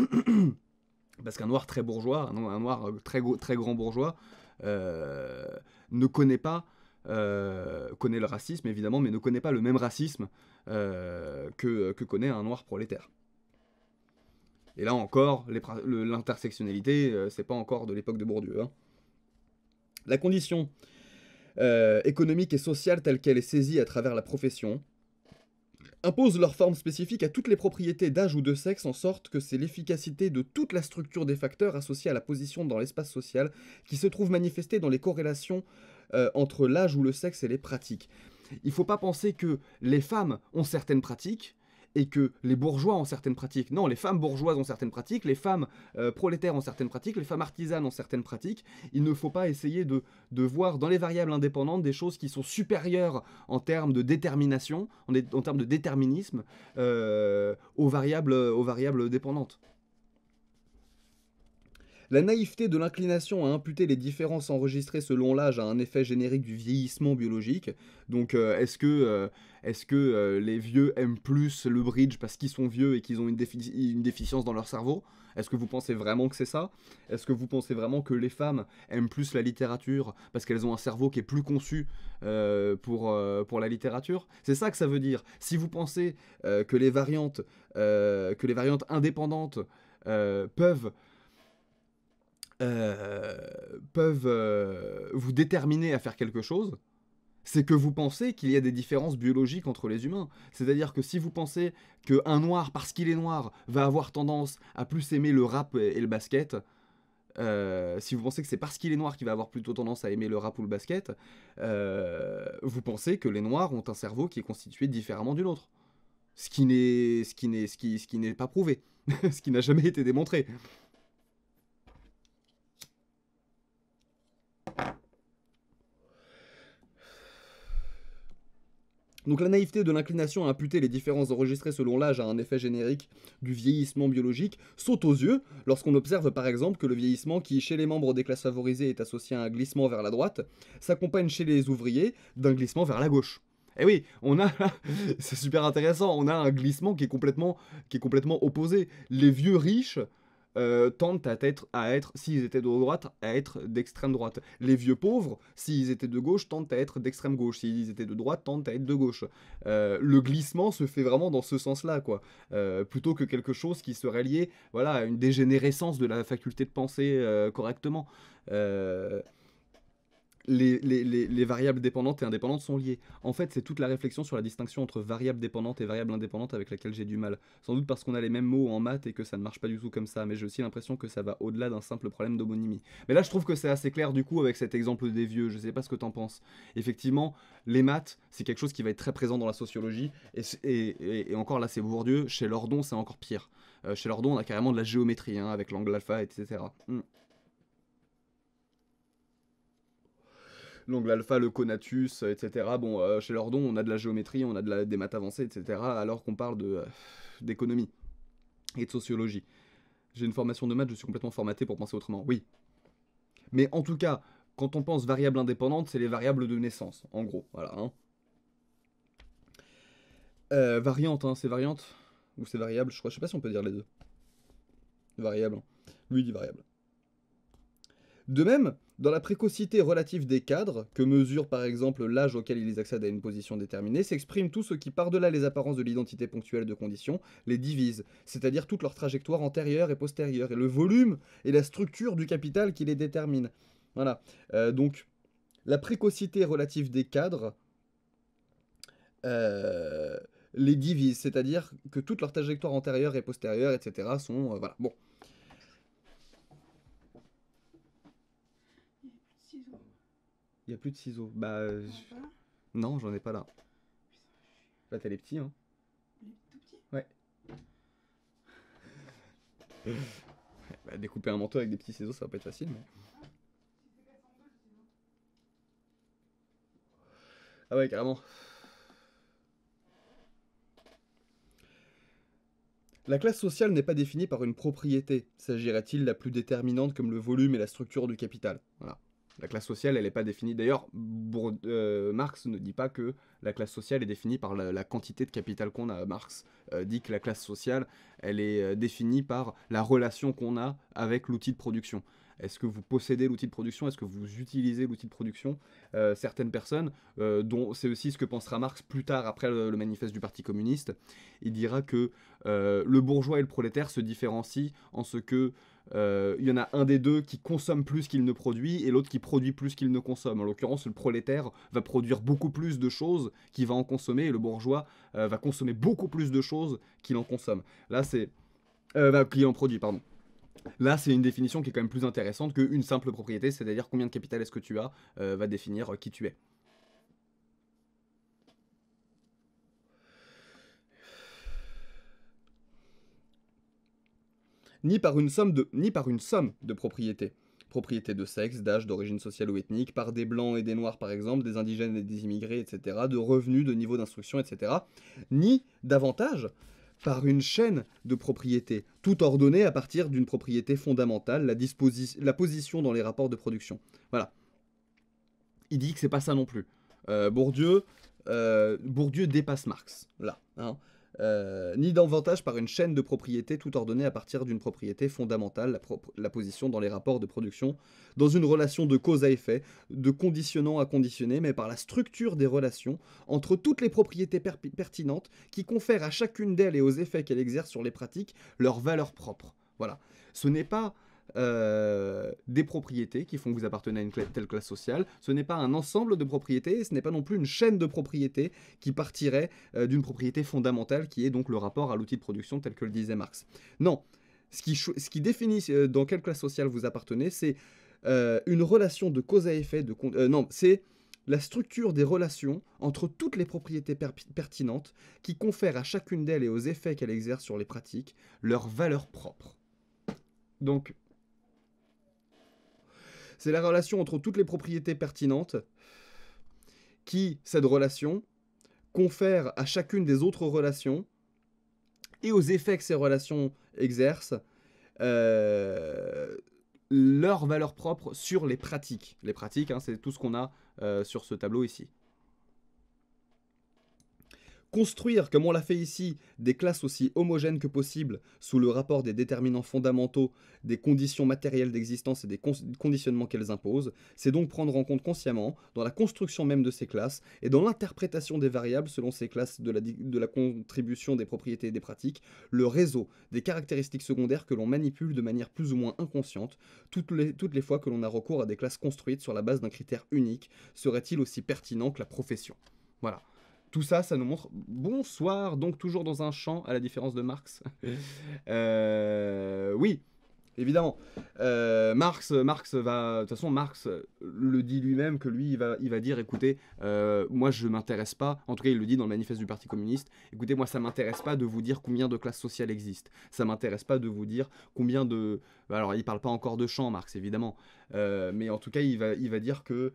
parce qu'un noir très bourgeois, un noir euh, très, très grand bourgeois, ne connaît pas, connaît le racisme évidemment, mais ne connaît pas le même racisme que, connaît un noir prolétaire. Et là encore, l'intersectionnalité, c'est pas encore de l'époque de Bourdieu. Hein. La condition euh, économique et sociale telle qu'elle est saisie à travers la profession impose leur forme spécifique à toutes les propriétés d'âge ou de sexe en sorte que c'est l'efficacité de toute la structure des facteurs associés à la position dans l'espace social qui se trouve manifestée dans les corrélations euh, entre l'âge ou le sexe et les pratiques. Il ne faut pas penser que les femmes ont certaines pratiques et que les bourgeois ont certaines pratiques. Non, les femmes bourgeoises ont certaines pratiques, les femmes euh, prolétaires ont certaines pratiques, les femmes artisanes ont certaines pratiques. Il ne faut pas essayer de, voir dans les variables indépendantes des choses qui sont supérieures en termes de détermination, en, termes de déterminisme, euh, aux, variables, aux variables dépendantes. La naïveté de l'inclination à imputer les différences enregistrées selon l'âge à un effet générique du vieillissement biologique. Donc euh, est-ce que, euh, que euh, les vieux aiment plus le bridge parce qu'ils sont vieux et qu'ils ont une, une, déficience dans leur cerveau Est-ce que vous pensez vraiment que c'est ça Est-ce que vous pensez vraiment que les femmes aiment plus la littérature parce qu'elles ont un cerveau qui est plus conçu pour, pour la littérature C'est ça que ça veut dire. Si vous pensez que les variantes que les variantes indépendantes peuvent euh, peuvent euh, vous déterminer à faire quelque chose, c'est que vous pensez qu'il y a des différences biologiques entre les humains. C'est-à-dire que si vous pensez qu'un noir, parce qu'il est noir, va avoir tendance à plus aimer le rap et le basket, euh, si vous pensez que c'est parce qu'il est noir qu'il va avoir plutôt tendance à aimer le rap ou le basket, vous pensez que les noirs ont un cerveau qui est constitué différemment du nôtre. ce qui n'est, ce qui, ce qui n'est pas prouvé, ce qui n'a jamais été démontré. Donc la naïveté de l'inclination à imputer les différences enregistrées selon l'âge à un effet générique du vieillissement biologique saute aux yeux lorsqu'on observe par exemple que le vieillissement qui chez les membres des classes favorisées est associé à un glissement vers la droite s'accompagne chez les ouvriers d'un glissement vers la gauche. Eh oui, on a c'est super intéressant, on a un glissement qui est complètement, qui est complètement opposé. Les vieux riches euh, tentent à être, à être s'ils étaient de droite, à être d'extrême droite. Les vieux pauvres, s'ils étaient de gauche, tentent à être d'extrême gauche. S'ils étaient de droite, tentent à être de gauche. Euh, le glissement se fait vraiment dans ce sens-là, quoi. Euh, plutôt que quelque chose qui serait lié, voilà, à une dégénérescence de la faculté de penser correctement les, variables dépendantes et indépendantes sont liées. En fait, c'est toute la réflexion sur la distinction entre variable dépendante et variable indépendante avec laquelle j'ai du mal. Sans doute parce qu'on a les mêmes mots en maths et que ça ne marche pas du tout comme ça, mais j'ai aussi l'impression que ça va au-delà d'un simple problème d'homonymie. Mais là, je trouve que c'est assez clair du coup avec cet exemple des vieux, je sais pas ce que t'en penses. Effectivement, les maths, c'est quelque chose qui va être très présent dans la sociologie, et, encore là, c'est Bourdieu, chez Lordon, c'est encore pire. Euh, chez Lordon, on a carrément de la géométrie hein, avec l'angle alpha, etc. Donc l'alpha, le conatus, euh, etc. Bon, euh, chez Lordon, on a de la géométrie, on a de des maths avancées, etc. Alors qu'on parle de, euh, d'économie et de sociologie. J'ai une formation de maths, je suis complètement formaté pour penser autrement, oui. Mais en tout cas, quand on pense variable indépendante, c'est les variables de naissance, en gros, voilà. Hein. variante, hein, c'est variante ou c'est variable, je crois, je sais pas si on peut dire les deux. Variable. Hein. Lui dit variable. De même, dans la précocité relative des cadres, que mesure par exemple l'âge auquel ils accèdent à une position déterminée, s'exprime tout ce qui, par-delà les apparences de l'identité ponctuelle de condition, les divise, c'est-à-dire toute leur trajectoire antérieure et postérieure, et le volume et la structure du capital qui les détermine. Voilà. Euh, donc, la précocité relative des cadres euh, les divise, c'est-à-dire que toute leur trajectoire antérieure et postérieure, etc., sont... Euh, voilà. Bon. Il y a plus de ciseaux. Bah. Euh, non, j'en ai pas là. Bah t'as les petits, hein. Les tout petits Ouais. bah, découper un manteau avec des petits ciseaux, ça va pas être facile, mais. Ah ouais, carrément. La classe sociale n'est pas définie par une propriété. S'agirait-il la plus déterminante comme le volume et la structure du capital Voilà. La classe sociale, elle n'est pas définie. D'ailleurs, euh, Marx ne dit pas que la classe sociale est définie par la, quantité de capital qu'on a. Marx euh, dit que la classe sociale, elle est euh, définie par la relation qu'on a avec l'outil de production. Est-ce que vous possédez l'outil de production Est-ce que vous utilisez l'outil de production Certaines personnes, dont c'est aussi ce que pensera Marx plus tard après le, manifeste du Parti communiste, il dira que le bourgeois et le prolétaire se différencient en ce que euh, il y en a un des deux qui consomme plus qu'il ne produit et l'autre qui produit plus qu'il ne consomme. En l'occurrence, le prolétaire va produire beaucoup plus de choses qu'il va en consommer et le bourgeois euh, va consommer beaucoup plus de choses qu'il en consomme. Là, c'est. Euh, en produit, pardon. Là, c'est une définition qui est quand même plus intéressante qu'une simple propriété, c'est-à-dire combien de capital est-ce que tu as, euh, va définir qui tu es. ni par une somme de, ni par une somme de propriétés. Propriété de sexe, d'âge, d'origine sociale ou ethnique, par des blancs et des noirs par exemple, des indigènes et des immigrés, etc., de revenus, de niveau d'instruction, etc., ni davantage par une chaîne de propriétés, tout ordonnée à partir d'une propriété fondamentale, la, la, position dans les rapports de production. Voilà. Il dit que c'est pas ça non plus. Euh, Bourdieu, euh, Bourdieu dépasse Marx, là. Hein. Euh, ni davantage par une chaîne de propriétés tout ordonnée à partir d'une propriété fondamentale, la, position dans les rapports de production, dans une relation de cause à effet, de conditionnant à conditionné, mais par la structure des relations entre toutes les propriétés pertinentes qui confèrent à chacune d'elles et aux effets qu'elle exerce sur les pratiques leur valeur propre. Voilà. Ce n'est pas euh, des propriétés qui font que vous appartenez à une telle classe sociale. Ce n'est pas un ensemble de propriétés, ce n'est pas non plus une chaîne de propriétés qui partirait euh, d'une propriété fondamentale qui est donc le rapport à l'outil de production tel que le disait Marx. Non, ce qui, ce qui définit euh, dans quelle classe sociale vous appartenez, c'est une relation de cause à effet, de non, c'est la structure des relations entre toutes les propriétés pertinentes qui confèrent à chacune d'elles et aux effets qu'elles exercent sur les pratiques leur valeur propre. Donc, c'est la relation entre toutes les propriétés pertinentes qui, cette relation, confère à chacune des autres relations et aux effets que ces relations exercent euh, leur valeur propre sur les pratiques. Les pratiques, hein, c'est tout ce qu'on a euh, sur ce tableau ici construire, comme on l'a fait ici, des classes aussi homogènes que possible sous le rapport des déterminants fondamentaux, des conditions matérielles d'existence et des conditionnements qu'elles imposent, c'est donc prendre en compte consciemment, dans la construction même de ces classes et dans l'interprétation des variables selon ces classes de la, contribution des propriétés et des pratiques, le réseau des caractéristiques secondaires que l'on manipule de manière plus ou moins inconsciente, toutes les, toutes les fois que l'on a recours à des classes construites sur la base d'un critère unique, serait-il aussi pertinent que la profession Voilà. Tout ça, ça nous montre. Bonsoir, donc toujours dans un champ, à la différence de Marx. oui, euh, évidemment. Euh, Marx, Marx va, de toute façon, Marx le dit lui-même que lui, il va, il va dire, écoutez, euh, moi je m'intéresse pas. En tout cas, il le dit dans le manifeste du Parti communiste. Écoutez, moi ça m'intéresse pas de vous dire combien de classes sociales existent. Ça m'intéresse pas de vous dire combien de. Bah, alors, il parle pas encore de champ, Marx, évidemment, mais en tout cas, il va, il va dire que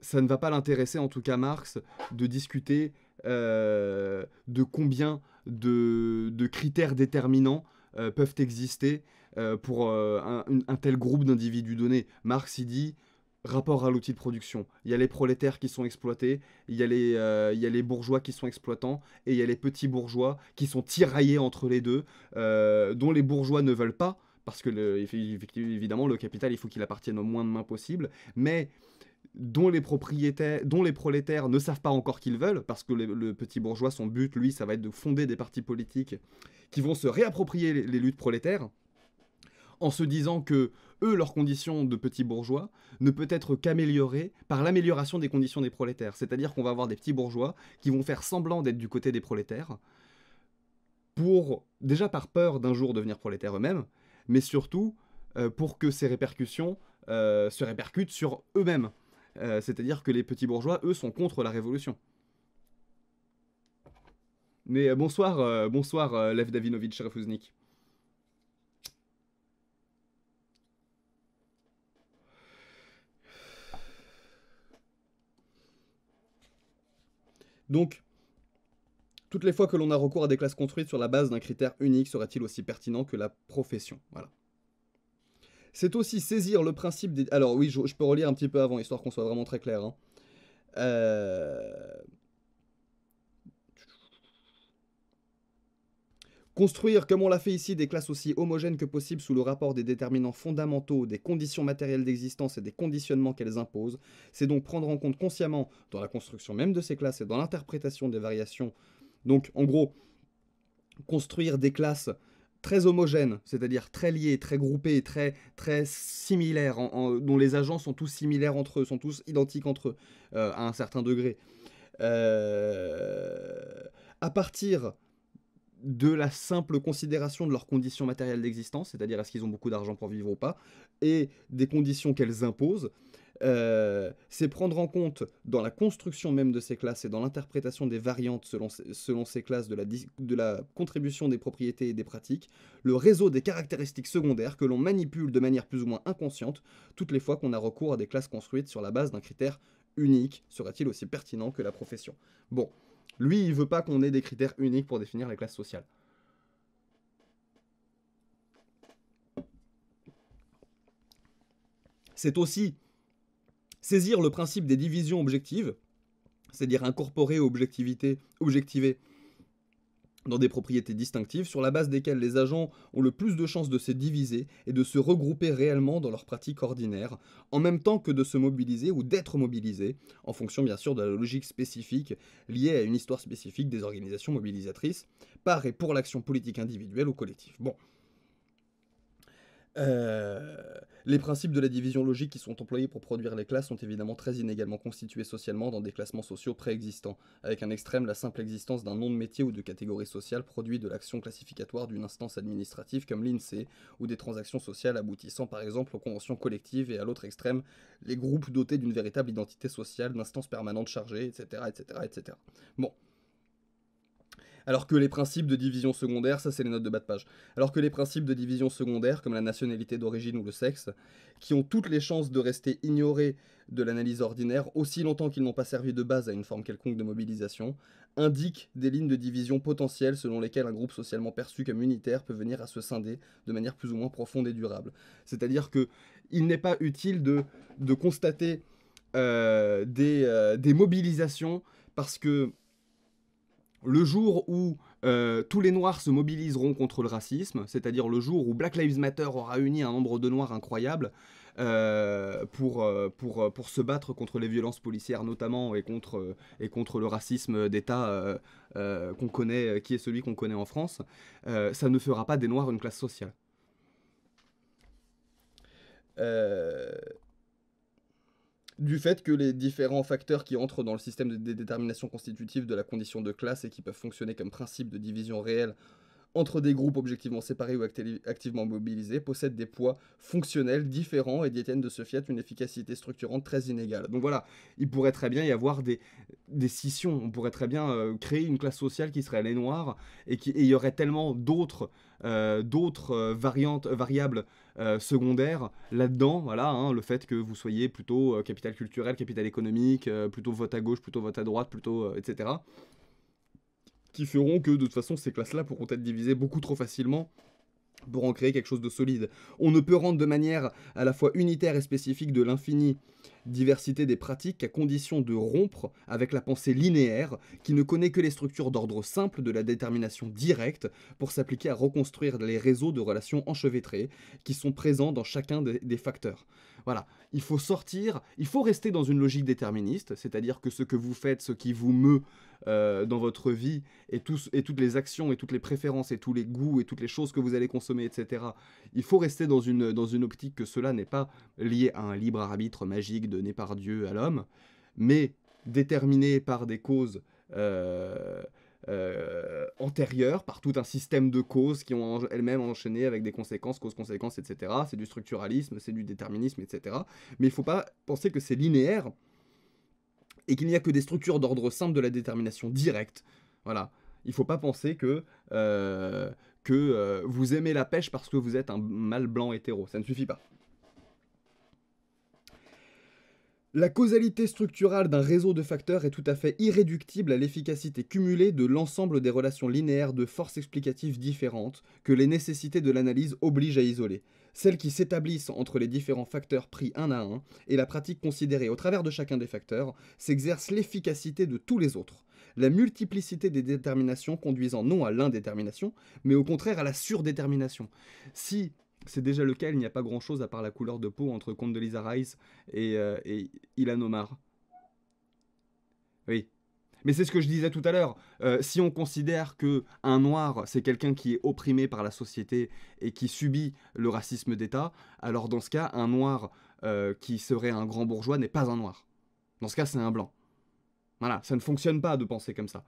ça ne va pas l'intéresser, en tout cas Marx, de discuter euh, de combien de, critères déterminants euh, peuvent exister euh, pour un, tel groupe d'individus donnés. Marx, il dit rapport à l'outil de production. Il y a les prolétaires qui sont exploités, il y, a les, bourgeois qui sont exploitants, et il y a les petits bourgeois qui sont tiraillés entre les deux, dont les bourgeois ne veulent pas, parce que le, évidemment le capital, il faut qu'il appartienne au moins de mains possible, mais dont les propriétaires, dont les prolétaires ne savent pas encore qu'ils veulent, parce que le, petit bourgeois, son but, lui, ça va être de fonder des partis politiques qui vont se réapproprier les, luttes prolétaires, en se disant que eux, leur condition de petits bourgeois ne peut être qu'améliorée par l'amélioration des conditions des prolétaires. C'est-à-dire qu'on va avoir des petits bourgeois qui vont faire semblant d'être du côté des prolétaires, pour, déjà par peur d'un jour devenir prolétaires eux-mêmes, mais surtout euh, pour que ces répercussions euh, se répercutent sur eux-mêmes. Euh, c'est-à-dire que les petits bourgeois, eux, sont contre la révolution. Mais euh, bonsoir, euh, bonsoir Lev Davinovitch Uznik. Donc, toutes les fois que l'on a recours à des classes construites sur la base d'un critère unique, serait-il aussi pertinent que la profession Voilà. C'est aussi saisir le principe des... Alors oui, je, peux relire un petit peu avant, histoire qu'on soit vraiment très clair. Hein. Euh, construire, comme on l'a fait ici, des classes aussi homogènes que possible sous le rapport des déterminants fondamentaux, des conditions matérielles d'existence et des conditionnements qu'elles imposent, c'est donc prendre en compte consciemment, dans la construction même de ces classes et dans l'interprétation des variations, donc en gros, construire des classes très homogène, c'est-à-dire très lié, très groupé, très, très similaire, dont les agents sont tous similaires entre eux, sont tous identiques entre eux, euh, à un certain degré. Euh, à partir de la simple considération de leurs conditions matérielles d'existence, c'est-à-dire est-ce qu'ils ont beaucoup d'argent pour vivre ou pas, et des conditions qu'elles imposent, euh, c'est prendre en compte dans la construction même de ces classes et dans l'interprétation des variantes selon, selon ces classes de la, de la contribution des propriétés et des pratiques, le réseau des caractéristiques secondaires que l'on manipule de manière plus ou moins inconsciente toutes les fois qu'on a recours à des classes construites sur la base d'un critère unique serait-il aussi pertinent que la profession Bon, lui, il veut pas qu'on ait des critères uniques pour définir les classes sociales. C'est aussi saisir le principe des divisions objectives, c'est-à-dire incorporer objectivité, objectiver dans des propriétés distinctives sur la base desquelles les agents ont le plus de chances de se diviser et de se regrouper réellement dans leur pratique ordinaire, en même temps que de se mobiliser ou d'être mobilisés, en fonction bien sûr de la logique spécifique liée à une histoire spécifique des organisations mobilisatrices, par et pour l'action politique individuelle ou collective. Bon, euh, les principes de la division logique qui sont employés pour produire les classes sont évidemment très inégalement constitués socialement dans des classements sociaux préexistants, avec un extrême la simple existence d'un nom de métier ou de catégorie sociale produit de l'action classificatoire d'une instance administrative comme l'INSEE, ou des transactions sociales aboutissant par exemple aux conventions collectives, et à l'autre extrême, les groupes dotés d'une véritable identité sociale, d'instances permanentes chargées, etc., etc., etc. Bon. Alors que les principes de division secondaire, ça c'est les notes de bas de page, alors que les principes de division secondaire, comme la nationalité d'origine ou le sexe, qui ont toutes les chances de rester ignorés de l'analyse ordinaire aussi longtemps qu'ils n'ont pas servi de base à une forme quelconque de mobilisation, indiquent des lignes de division potentielles selon lesquelles un groupe socialement perçu comme unitaire peut venir à se scinder de manière plus ou moins profonde et durable. C'est-à-dire que il n'est pas utile de, constater euh, des, euh, des mobilisations parce que le jour où euh, tous les Noirs se mobiliseront contre le racisme, c'est-à-dire le jour où Black Lives Matter aura uni un nombre de Noirs incroyable euh, pour, euh, pour, pour, se battre contre les violences policières notamment et contre, et contre le racisme d'État qu'on connaît, qui est celui qu'on connaît en France, ça ne fera pas des Noirs une classe sociale du fait que les différents facteurs qui entrent dans le système de détermination constitutive de la condition de classe et qui peuvent fonctionner comme principe de division réelle entre des groupes objectivement séparés ou activement mobilisés possèdent des poids fonctionnels différents et détiennent de ce fiat une efficacité structurante très inégale. Donc voilà, il pourrait très bien y avoir des, des scissions, on pourrait très bien euh, créer une classe sociale qui serait les noirs et il y aurait tellement d'autres euh, euh, variantes variables euh, secondaire là-dedans, voilà, hein, le fait que vous soyez plutôt euh, capital culturel, capital économique, euh, plutôt vote à gauche, plutôt vote à droite, plutôt etc. Qui feront que de toute façon ces classes-là pourront être divisées beaucoup trop facilement pour en créer quelque chose de solide. On ne peut rendre de manière à la fois unitaire et spécifique de l'infini diversité des pratiques qu'à condition de rompre avec la pensée linéaire qui ne connaît que les structures d'ordre simple de la détermination directe pour s'appliquer à reconstruire les réseaux de relations enchevêtrées qui sont présents dans chacun des facteurs. Voilà, il faut sortir, il faut rester dans une logique déterministe, c'est-à-dire que ce que vous faites, ce qui vous meut euh, dans votre vie, et, toutes les actions, et toutes les préférences, et tous les goûts, et toutes les choses que vous allez consommer, etc., il faut rester dans une, dans une optique que cela n'est pas lié à un libre arbitre magique donné par Dieu à l'homme, mais déterminé par des causes euh, euh, antérieure par tout un système de causes qui ont elles-mêmes enchaîné avec des conséquences, causes-conséquences, etc. C'est du structuralisme, c'est du déterminisme, etc. Mais il ne faut pas penser que c'est linéaire et qu'il n'y a que des structures d'ordre simple de la détermination directe. Voilà. Il ne faut pas penser que, euh, que euh, vous aimez la pêche parce que vous êtes un mâle blanc hétéro. Ça ne suffit pas. La causalité structurale d'un réseau de facteurs est tout à fait irréductible à l'efficacité cumulée de l'ensemble des relations linéaires de forces explicatives différentes que les nécessités de l'analyse obligent à isoler, celles qui s'établissent entre les différents facteurs pris un à un, et la pratique considérée au travers de chacun des facteurs s'exerce l'efficacité de tous les autres, la multiplicité des déterminations conduisant non à l'indétermination, mais au contraire à la surdétermination. Si c'est déjà le cas, il n'y a pas grand chose à part la couleur de peau entre Comte de Lisa Rice euh, et, Ilan Omar. Oui. Mais c'est ce que je disais tout à l'heure. Euh, si on considère que un noir, c'est quelqu'un qui est opprimé par la société et qui subit le racisme d'État, alors dans ce cas, un noir euh, qui serait un grand bourgeois n'est pas un noir. Dans ce cas, c'est un blanc. Voilà, ça ne fonctionne pas de penser comme ça.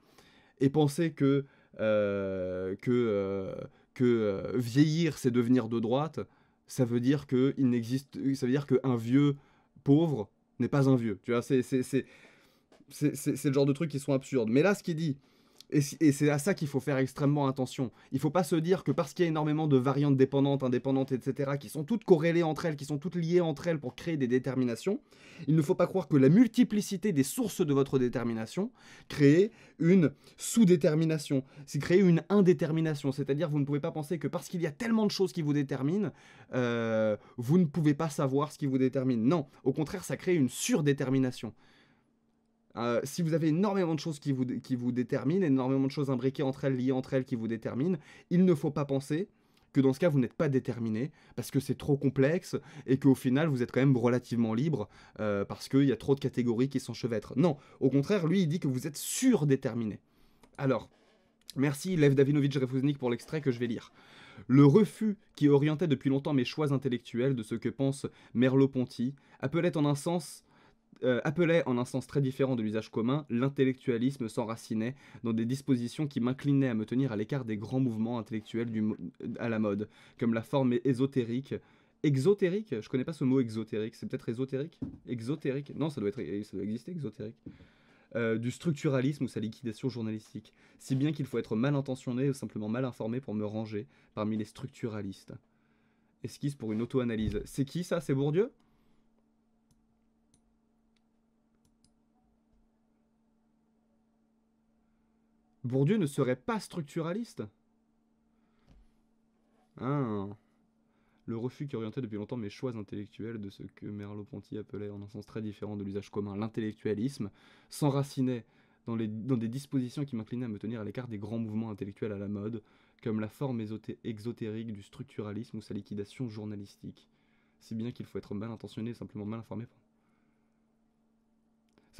Et penser que, que euh, vieillir, c'est devenir de droite, ça veut dire que il n'existe, euh, ça veut dire qu'un vieux pauvre n'est pas un vieux. Tu vois, c'est c'est le genre de trucs qui sont absurdes. Mais là, ce qu'il dit, et, c'est à ça qu'il faut faire extrêmement attention. Il ne faut pas se dire que parce qu'il y a énormément de variantes dépendantes, indépendantes, etc., qui sont toutes corrélées entre elles, qui sont toutes liées entre elles pour créer des déterminations, il ne faut pas croire que la multiplicité des sources de votre détermination crée une sous-détermination. C'est créer une indétermination. C'est-à-dire, vous ne pouvez pas penser que parce qu'il y a tellement de choses qui vous déterminent, euh, vous ne pouvez pas savoir ce qui vous détermine. Non, au contraire, ça crée une surdétermination. Euh, si vous avez énormément de choses qui vous, qui vous déterminent, énormément de choses imbriquées entre elles, liées entre elles, qui vous déterminent, il ne faut pas penser que dans ce cas, vous n'êtes pas déterminé, parce que c'est trop complexe, et qu'au final, vous êtes quand même relativement libre, euh, parce qu'il y a trop de catégories qui s'enchevêtrent. Non, au contraire, lui, il dit que vous êtes surdéterminé. Alors, merci Lev Davinovitch Refuznik pour l'extrait que je vais lire. Le refus qui orientait depuis longtemps mes choix intellectuels de ce que pense Merleau-Ponty appelait en un sens euh, appelait, en un sens très différent de l'usage commun, l'intellectualisme s'enracinait dans des dispositions qui m'inclinaient à me tenir à l'écart des grands mouvements intellectuels du à la mode, comme la forme ésotérique. Exotérique Je connais pas ce mot exotérique, c'est peut-être ésotérique Exotérique Non, ça doit, être, ça exister, exotérique. Euh, du structuralisme ou sa liquidation journalistique, si bien qu'il faut être mal intentionné ou simplement mal informé pour me ranger parmi les structuralistes. Esquisse pour une auto-analyse. C'est qui ça C'est Bourdieu Bourdieu ne serait pas structuraliste ah. Le refus qui orientait depuis longtemps mes choix intellectuels de ce que Merleau-Ponty appelait en un sens très différent de l'usage commun l'intellectualisme s'enracinait dans, des dispositions qui m'inclinaient à me tenir à l'écart des grands mouvements intellectuels à la mode, comme la forme exotérique du structuralisme ou sa liquidation journalistique. Si bien qu'il faut être mal intentionné, simplement mal informé pour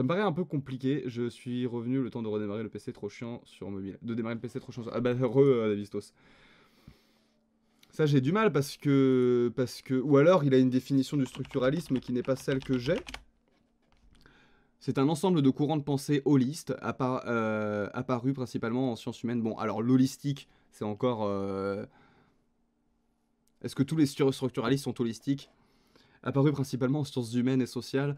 ça me paraît un peu compliqué. Je suis revenu le temps de redémarrer le PC trop chiant sur mobile. De démarrer le PC trop chiant sur... Ah bah, heureux Davistos. Ça, j'ai du mal parce que... parce que... Ou alors, il a une définition du structuralisme qui n'est pas celle que j'ai. C'est un ensemble de courants de pensée holistes euh, apparus principalement en sciences humaines. Bon, alors l'holistique, c'est encore... Euh, est-ce que tous les structuralistes sont holistiques Apparus principalement en sciences humaines et sociales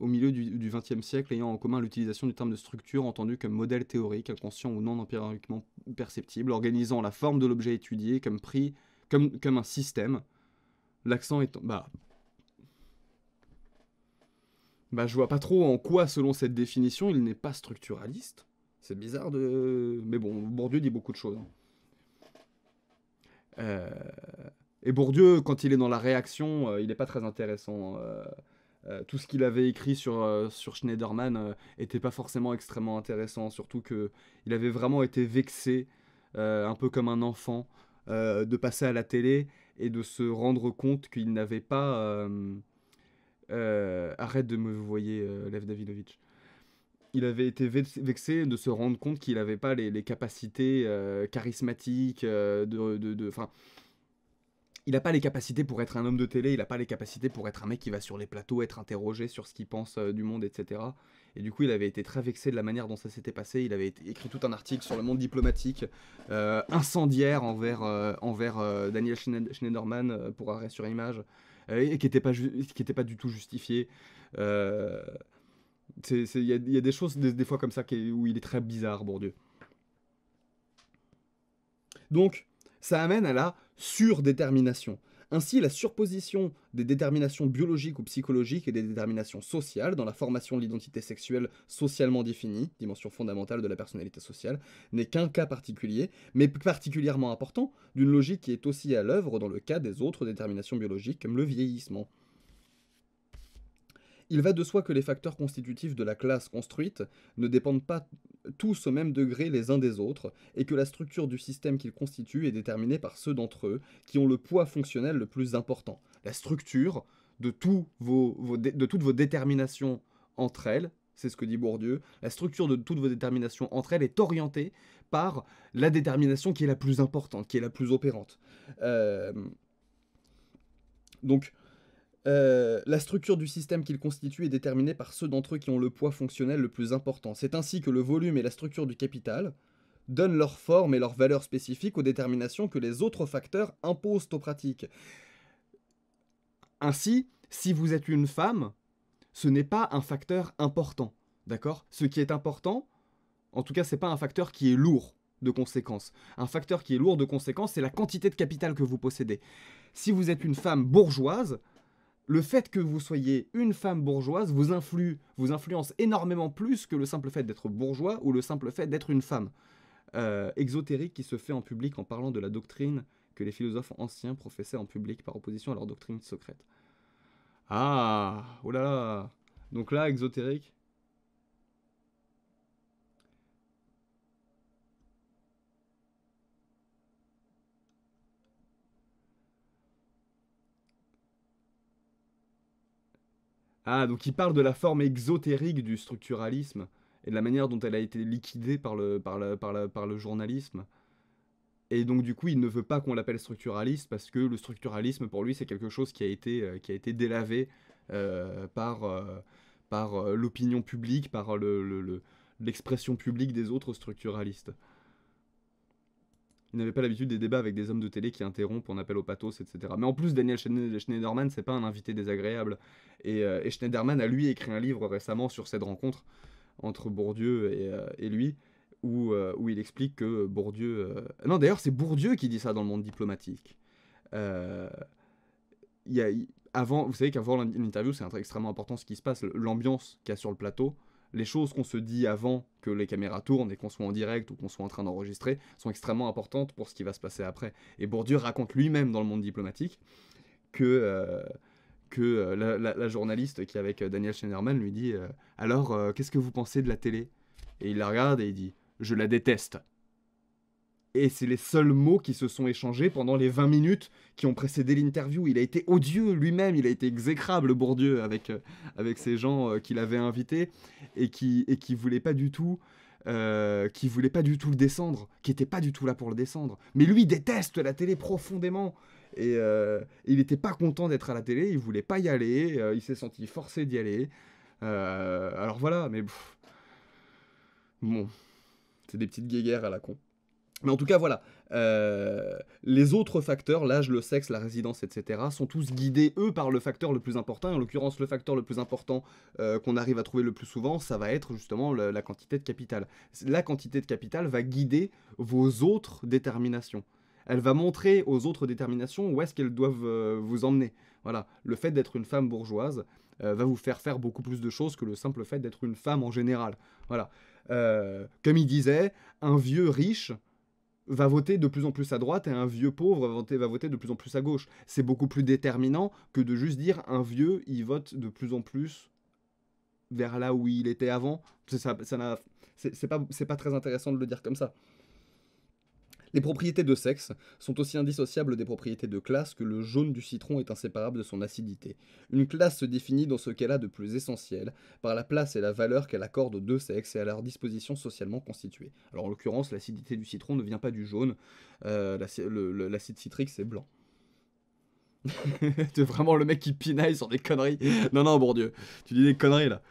au milieu du XXe siècle ayant en commun l'utilisation du terme de structure entendu comme modèle théorique, inconscient ou non empiriquement perceptible, organisant la forme de l'objet étudié comme pris comme, comme un système. L'accent étant... Bah, bah je vois pas trop en quoi, selon cette définition, il n'est pas structuraliste. C'est bizarre de... Mais bon, Bourdieu dit beaucoup de choses. Hein. Euh, et Bourdieu, quand il est dans la réaction, euh, il n'est pas très intéressant. Euh, euh, tout ce qu'il avait écrit sur, euh, sur Schneiderman n'était euh, pas forcément extrêmement intéressant, surtout qu'il avait vraiment été vexé, un peu comme un enfant, de passer à la télé et de se rendre compte qu'il n'avait pas... arrête de me voyer, Lev Davidovich. Il avait été vexé de se rendre compte qu'il n'avait pas les, capacités charismatiques, de il n'a pas les capacités pour être un homme de télé, il n'a pas les capacités pour être un mec qui va sur les plateaux, être interrogé sur ce qu'il pense euh, du monde, etc. Et du coup, il avait été très vexé de la manière dont ça s'était passé. Il avait écrit tout un article sur le monde diplomatique, euh, incendiaire envers, euh, envers Daniel Schneiderman pour arrêt sur image, et qui n'était pas, qui pas du tout justifié. Il y, a des choses, des, fois comme ça, où il est très bizarre, Bourdieu. Donc, ça amène à la surdétermination. Ainsi, la surposition des déterminations biologiques ou psychologiques et des déterminations sociales dans la formation de l'identité sexuelle socialement définie, dimension fondamentale de la personnalité sociale, n'est qu'un cas particulier, mais particulièrement important, d'une logique qui est aussi à l'œuvre dans le cas des autres déterminations biologiques comme le vieillissement. Il va de soi que les facteurs constitutifs de la classe construite ne dépendent pas tous au même degré les uns des autres, et que la structure du système qu'ils constituent est déterminée par ceux d'entre eux qui ont le poids fonctionnel le plus important. La structure de, vos, de toutes vos déterminations entre elles, c'est ce que dit Bourdieu, la structure de toutes vos déterminations entre elles est orientée par la détermination qui est la plus importante, qui est la plus opérante. Euh, donc, euh, la structure du système qu'il constitue est déterminée par ceux d'entre eux qui ont le poids fonctionnel le plus important. C'est ainsi que le volume et la structure du capital donnent leur forme et leur valeur spécifique aux déterminations que les autres facteurs imposent aux pratiques. Ainsi, si vous êtes une femme, ce n'est pas un facteur important, d'accord Ce qui est important, en tout cas, c'est pas un facteur qui est lourd de conséquences. Un facteur qui est lourd de conséquences, c'est la quantité de capital que vous possédez. Si vous êtes une femme bourgeoise, le fait que vous soyez une femme bourgeoise vous influe, vous influence énormément plus que le simple fait d'être bourgeois ou le simple fait d'être une femme. Euh, exotérique qui se fait en public en parlant de la doctrine que les philosophes anciens professaient en public par opposition à leur doctrine secrète. Ah, oh là là Donc là, exotérique, Ah, donc il parle de la forme exotérique du structuralisme et de la manière dont elle a été liquidée par le, par par par le journalisme. Et donc du coup, il ne veut pas qu'on l'appelle structuraliste parce que le structuralisme, pour lui, c'est quelque chose qui a été, euh, qui a été délavé euh, par, euh, par l'opinion publique, par l'expression publique des autres structuralistes il n'avait pas l'habitude des débats avec des hommes de télé qui interrompent on appel au pathos, etc. Mais en plus, Daniel Schneiderman, c'est pas un invité désagréable. Euh, et, Schneiderman a lui écrit un livre récemment sur cette rencontre entre Bourdieu et, euh, lui, euh, où, il explique que Bourdieu. Non, d'ailleurs, c'est Bourdieu qui dit ça dans le monde diplomatique. Y Avant, vous savez qu'avant l'interview, c'est extrêmement important ce qui se passe, l'ambiance qu'il y a sur le plateau les choses qu'on se dit avant que les caméras tournent et qu'on soit en direct ou qu'on soit en train d'enregistrer sont extrêmement importantes pour ce qui va se passer après. Et Bourdieu raconte lui-même dans le monde diplomatique que, euh, que euh, la, journaliste qui est avec euh, Daniel Schneiderman lui dit Alors, qu'est-ce que vous pensez de la télé Et il la regarde et il dit Je la déteste et c'est les seuls mots qui se sont échangés pendant les 20 minutes qui ont précédé l'interview. Il a été odieux lui-même, il a été exécrable, Bourdieu, avec, euh, avec ces gens euh, qu'il avait invités et qui et qui voulaient pas du tout. Euh, qui voulait pas du tout le descendre, qui était pas du tout là pour le descendre. Mais lui déteste la télé profondément. Et il n'était pas content d'être à la télé, il voulait pas y aller, il s'est senti forcé d'y aller. alors voilà, mais... Bon, c'est des petites guéguerres à la con. Mais en tout cas, voilà. Euh, les autres facteurs, l'âge, le sexe, la résidence, etc., sont tous guidés, eux, par le facteur le plus important. En l'occurrence, le facteur le plus important euh, qu'on arrive à trouver le plus souvent, ça va être justement la quantité de capital. La quantité de capital va guider vos autres déterminations. Elle va montrer aux autres déterminations où est-ce qu'elles doivent euh, vous emmener. Voilà, le fait d'être une femme bourgeoise va vous faire faire beaucoup plus de choses que le simple fait d'être une femme en général. Voilà. comme il disait, un vieux riche va voter de plus en plus à droite et un vieux pauvre va voter, de plus en plus à gauche. C'est beaucoup plus déterminant que de juste dire un vieux, il vote de plus en plus vers là où il était avant. C'est ça, pas, pas très intéressant de le dire comme ça. Les propriétés de sexe sont aussi indissociables des propriétés de classe que le jaune du citron est inséparable de son acidité. Une classe se définit dans ce qu'elle a de plus essentiel, par la place et la valeur qu'elle accorde aux deux sexes et à leur disposition socialement constituée. Alors en l'occurrence, l'acidité du citron ne vient pas du jaune, euh, l'acide citrique c'est blanc. T'es vraiment le mec qui pinaille sur des conneries. Non, non, bon Dieu, tu dis des conneries là.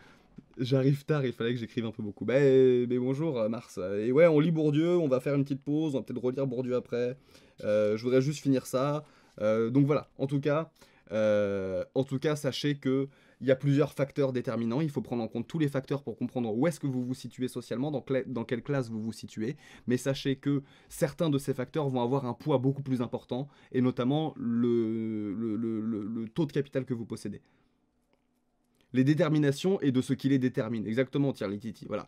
J'arrive tard, il fallait que j'écrive un peu beaucoup. Bah, euh, mais bonjour euh, Mars. Euh, et ouais, on lit Bourdieu, on va faire une petite pause, on va peut-être relire Bourdieu après. je voudrais juste finir ça. donc voilà, en tout cas, en tout cas, sachez que il y a plusieurs facteurs déterminants. Il faut prendre en compte tous les facteurs pour comprendre où est-ce que vous vous situez socialement, dans, dans, quelle classe vous vous situez. Mais sachez que certains de ces facteurs vont avoir un poids beaucoup plus important, et notamment le taux de capital que vous possédez les déterminations et de ce qui les détermine. Exactement, Thierry voilà.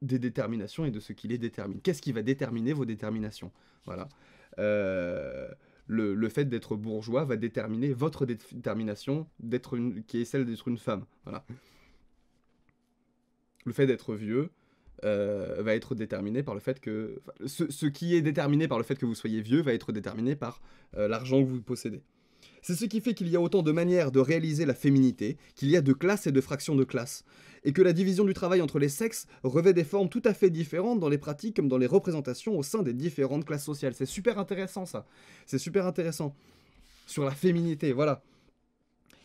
Des déterminations et de ce qui les détermine. Qu'est-ce qui va déterminer vos déterminations Voilà. Euh, le, fait d'être bourgeois va déterminer votre détermination d'être une, qui est celle d'être une femme. Voilà. Le fait d'être vieux euh, va être déterminé par le fait que... Ce, ce, qui est déterminé par le fait que vous soyez vieux va être déterminé par euh, l'argent que vous possédez. C'est ce qui fait qu'il y a autant de manières de réaliser la féminité, qu'il y a de classes et de fractions de classes, et que la division du travail entre les sexes revêt des formes tout à fait différentes dans les pratiques comme dans les représentations au sein des différentes classes sociales. C'est super intéressant ça. C'est super intéressant. Sur la féminité, voilà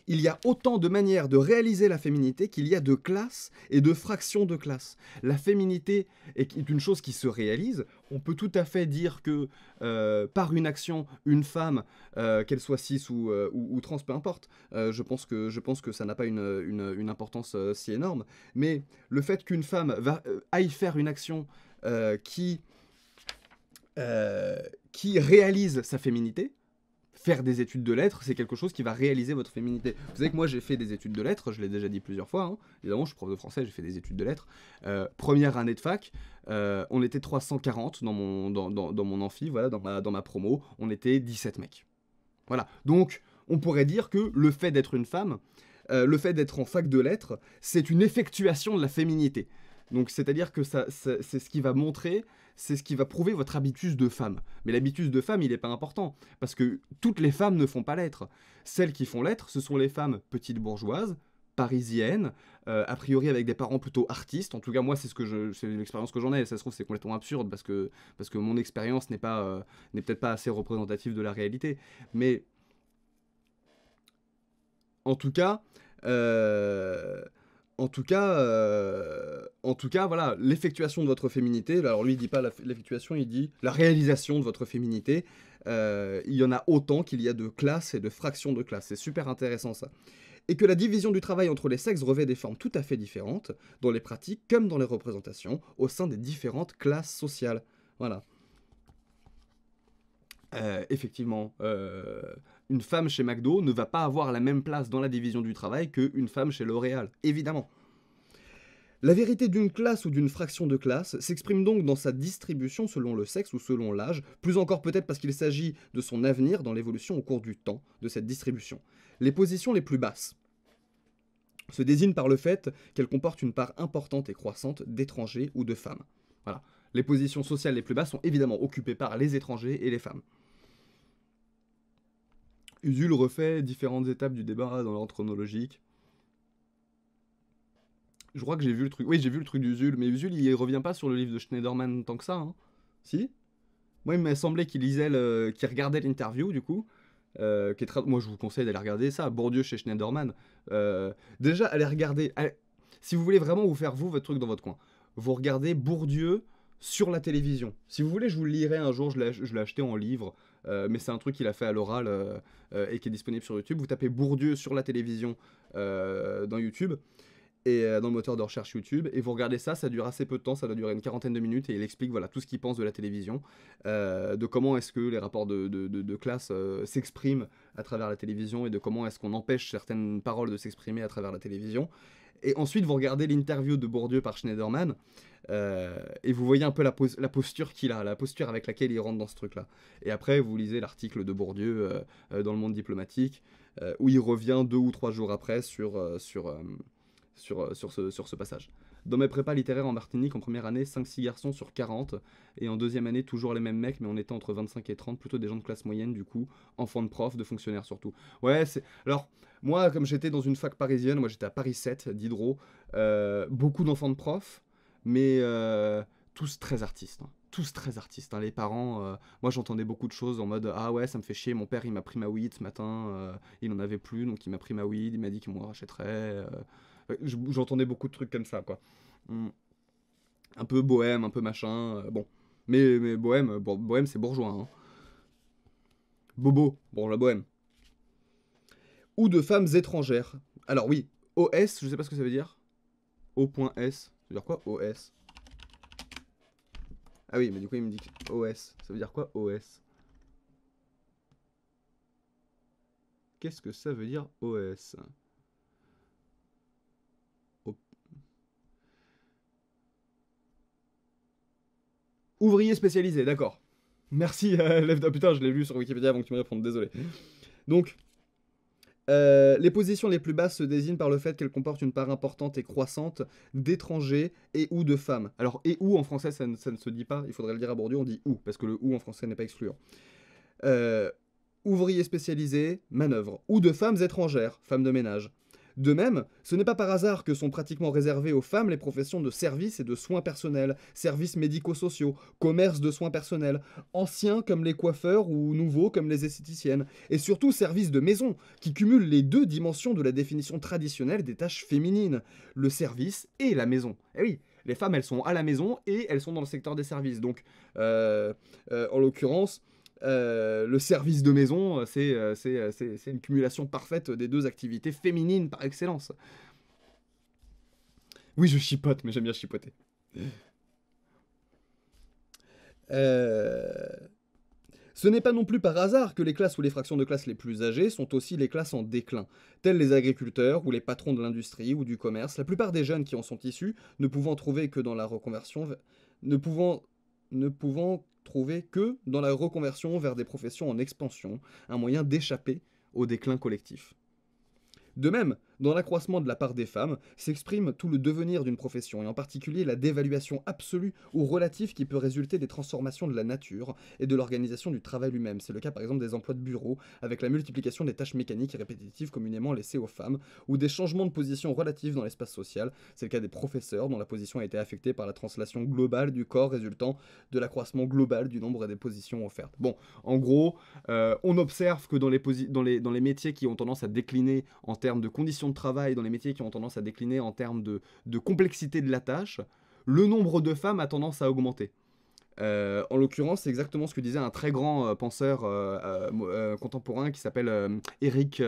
il y a autant de manières de réaliser la féminité qu'il y a de classes et de fractions de classes. La féminité est une chose qui se réalise. On peut tout à fait dire que euh, par une action, une femme, euh, qu'elle soit cis ou, euh, trans, peu importe, je, pense que, je pense que ça n'a pas une, importance si énorme. Mais le fait qu'une femme aille faire une action qui, qui réalise sa féminité, faire des études de lettres, c'est quelque chose qui va réaliser votre féminité. Vous savez que moi j'ai fait des études de lettres, je l'ai déjà dit plusieurs fois, hein. évidemment je suis prof de français, j'ai fait des études de lettres. Euh, première année de fac, euh, on était 340 dans mon, dans, mon amphi, voilà, dans ma, promo, on était 17 mecs. Voilà, donc on pourrait dire que le fait d'être une femme, euh, le fait d'être en fac de lettres, c'est une effectuation de la féminité. Donc c'est-à-dire que c'est ce qui va montrer c'est ce qui va prouver votre habitus de femme. Mais l'habitus de femme, il n'est pas important, parce que toutes les femmes ne font pas l'être. Celles qui font l'être, ce sont les femmes petites bourgeoises, parisiennes, euh, a priori avec des parents plutôt artistes. En tout cas, moi, c'est ce que c'est l'expérience que j'en ai. Ça se trouve, c'est complètement absurde parce que parce que mon expérience n'est pas euh, n'est peut-être pas assez représentative de la réalité. Mais en tout cas, euh, en tout cas, euh, en tout cas, voilà, l'effectuation de votre féminité. Alors lui, il dit pas l'effectuation, il dit la réalisation de votre féminité. Euh, il y en a autant qu'il y a de classes et de fractions de classes. C'est super intéressant ça. Et que la division du travail entre les sexes revêt des formes tout à fait différentes dans les pratiques comme dans les représentations au sein des différentes classes sociales. Voilà. Euh, effectivement une femme chez McDo ne va pas avoir la même place dans la division du travail qu'une femme chez L'Oréal, évidemment. La vérité d'une classe ou d'une fraction de classe s'exprime donc dans sa distribution selon le sexe ou selon l'âge, plus encore peut-être parce qu'il s'agit de son avenir dans l'évolution au cours du temps de cette distribution. Les positions les plus basses se désignent par le fait qu'elles comportent une part importante et croissante d'étrangers ou de femmes. Voilà. Les positions sociales les plus basses sont évidemment occupées par les étrangers et les femmes. Usul refait différentes étapes du débat dans l'ordre chronologique. Je crois que j'ai vu le truc. Oui, j'ai vu le truc d'Usul, mais Usul, il revient pas sur le livre de Schneiderman tant que ça. Hein. Si Moi, il m'a semblé qu'il lisait, le... qu'il regardait l'interview, du coup. Euh, moi, je vous conseille d'aller regarder ça, Bourdieu chez Schneiderman. Euh, déjà, allez regarder. Si vous voulez vraiment vous faire, vous, votre truc dans votre coin, vous regardez Bourdieu sur la télévision. Si vous voulez, je vous le lirai un jour, je l'ai, je l'ai acheté en livre. Euh, mais c'est un truc qu'il a fait à l'oral euh, euh, et qui est disponible sur YouTube. Vous tapez Bourdieu sur la télévision dans YouTube et dans le moteur de recherche YouTube. Et vous regardez ça, ça dure assez peu de temps, ça doit durer une quarantaine de minutes, et il explique voilà tout ce qu'il pense de la télévision, de comment est-ce que les rapports de, classe s'expriment à travers la télévision, et de comment est-ce qu'on empêche certaines paroles de s'exprimer à travers la télévision. Et ensuite, vous regardez l'interview de Bourdieu par Schneiderman, euh, et vous voyez un peu la, la posture qu'il a, la posture avec laquelle il rentre dans ce truc-là. Et après, vous lisez l'article de Bourdieu euh, euh, dans le monde diplomatique, où il revient deux ou trois jours après sur, sur, sur, sur, ce, sur ce passage. Dans mes prépas littéraires en Martinique, en première année, 5-6 garçons sur 40, et en deuxième année, toujours les mêmes mecs, mais on était entre 25 et 30, plutôt des gens de classe moyenne, du coup, enfants de profs, de fonctionnaires surtout. Ouais, c'est. Alors, moi, comme j'étais dans une fac parisienne, moi j'étais à Paris 7, Diderot, beaucoup d'enfants de profs, mais euh, tous très artistes. Hein. Tous très artistes. Hein. Les parents, euh, moi j'entendais beaucoup de choses en mode Ah ouais, ça me fait chier, mon père il m'a pris ma weed ce matin, euh, il n'en avait plus, donc il m'a pris ma weed, il m'a dit qu'il m'en rachèterait. J'entendais beaucoup de trucs comme ça, quoi. Hmm. Un peu bohème, un peu machin. bon. Mais, mais bohème, bohème c'est bourgeois. Hein. Bobo, bon, la bohème. Ou de femmes étrangères. Alors oui, OS, je sais pas ce que ça veut dire. O.S. Ça veut dire quoi OS Ah oui, mais du coup, il me dit OS. Ça veut dire quoi OS Qu'est-ce que ça veut dire OS Ouvrier spécialisé, d'accord. Merci, euh, lève de ah, Putain, je l'ai lu sur Wikipédia avant que tu me répondes, désolé. Mmh. Donc, euh, les positions les plus basses se désignent par le fait qu'elles comportent une part importante et croissante d'étrangers et ou de femmes. Alors, et ou en français, ça ne, se dit pas, il faudrait le dire à bordure, on dit ou, parce que le ou en français n'est pas excluant. Euh, ouvriers spécialisés, manœuvre. Ou de femmes étrangères, femmes de ménage. De même, ce n'est pas par hasard que sont pratiquement réservées aux femmes les professions de service et de soins personnels, services médico-sociaux, commerce de soins personnels, anciens comme les coiffeurs ou nouveaux comme les esthéticiennes, et surtout services de maison, qui cumulent les deux dimensions de la définition traditionnelle des tâches féminines, le service et la maison. Eh oui, les femmes, elles sont à la maison et elles sont dans le secteur des services. Donc, euh, euh, en l'occurrence, euh, le service de maison, euh, euh, c'est une cumulation parfaite des deux activités féminines par excellence. Oui, je chipote, mais j'aime bien chipoter. Ce n'est pas non plus par hasard que les classes ou les fractions de classes les plus âgées sont aussi les classes en déclin, telles les agriculteurs ou les patrons de l'industrie ou du commerce, la plupart des jeunes qui en sont issus ne pouvant trouver que dans la reconversion ne pouvant ne pouvant trouver que dans la reconversion vers des professions en expansion, un moyen d'échapper au déclin collectif. De même, dans l'accroissement de la part des femmes s'exprime tout le devenir d'une profession, et en particulier la dévaluation absolue ou relative qui peut résulter des transformations de la nature et de l'organisation du travail lui-même. C'est le cas par exemple des emplois de bureau, avec la multiplication des tâches mécaniques et répétitives communément laissées aux femmes, ou des changements de position relative dans l'espace social. C'est le cas des professeurs, dont la position a été affectée par la translation globale du corps résultant de l'accroissement global du nombre des positions offertes. Bon, en gros, euh, on observe que dans les, dans, les, dans les métiers qui ont tendance à décliner en termes de conditions de travail dans les métiers qui ont tendance à décliner en termes de, complexité de la tâche, le nombre de femmes a tendance à augmenter. Euh, en l'occurrence, c'est exactement ce que disait un très grand euh, penseur euh, contemporain qui s'appelle Eric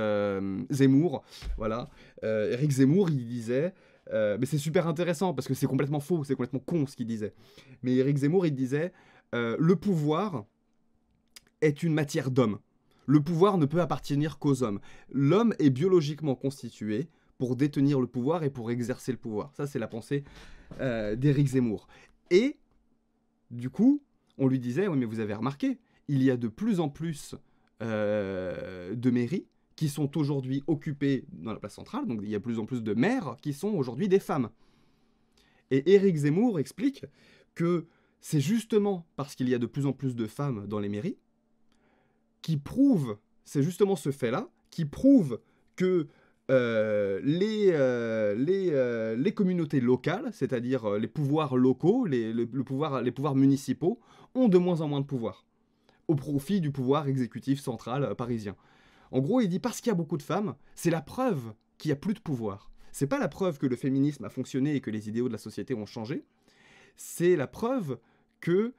Zemmour. Voilà, Eric Zemmour, il disait, mais c'est super intéressant parce que c'est complètement faux, c'est complètement con ce qu'il disait. Mais Eric Zemmour, il disait, le pouvoir est une matière d'homme. Le pouvoir ne peut appartenir qu'aux hommes. L'homme est biologiquement constitué pour détenir le pouvoir et pour exercer le pouvoir. Ça, c'est la pensée euh, d'Éric Zemmour. Et, du coup, on lui disait, oui, mais vous avez remarqué, il y a de plus en plus euh, de mairies qui sont aujourd'hui occupées dans la place centrale, donc il y a de plus en plus de maires qui sont aujourd'hui des femmes. Et Éric Zemmour explique que c'est justement parce qu'il y a de plus en plus de femmes dans les mairies qui prouve, c'est justement ce fait-là, qui prouve que euh, les, euh, euh, les, communautés locales, c'est-à-dire les pouvoirs locaux, les, le, pouvoir, les pouvoirs municipaux, ont de moins en moins de pouvoir, au profit du pouvoir exécutif central parisien. En gros, il dit parce qu'il y a beaucoup de femmes, c'est la preuve qu'il n'y a plus de pouvoir. C'est pas la preuve que le féminisme a fonctionné et que les idéaux de la société ont changé, c'est la preuve que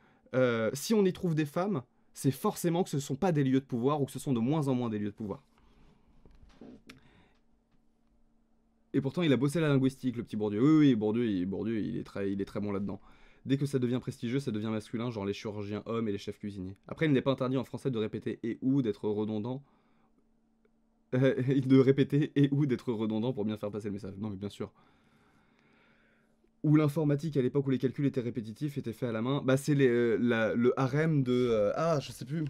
si on y trouve des femmes, c'est forcément que ce ne sont pas des lieux de pouvoir ou que ce sont de moins en moins des lieux de pouvoir. Et pourtant, il a bossé la linguistique, le petit Bourdieu. Oui, oui, Bourdieu, il, Bourdieu, il est très, il est très bon là-dedans. Dès que ça devient prestigieux, ça devient masculin, genre les chirurgiens hommes et les chefs cuisiniers. Après, il n'est pas interdit en français de répéter et ou d'être redondant. de répéter et ou d'être redondant pour bien faire passer le message. Non, mais bien sûr où l'informatique à l'époque où les calculs étaient répétitifs étaient faits à la main. Bah c'est euh, le harem de euh, ah je sais plus.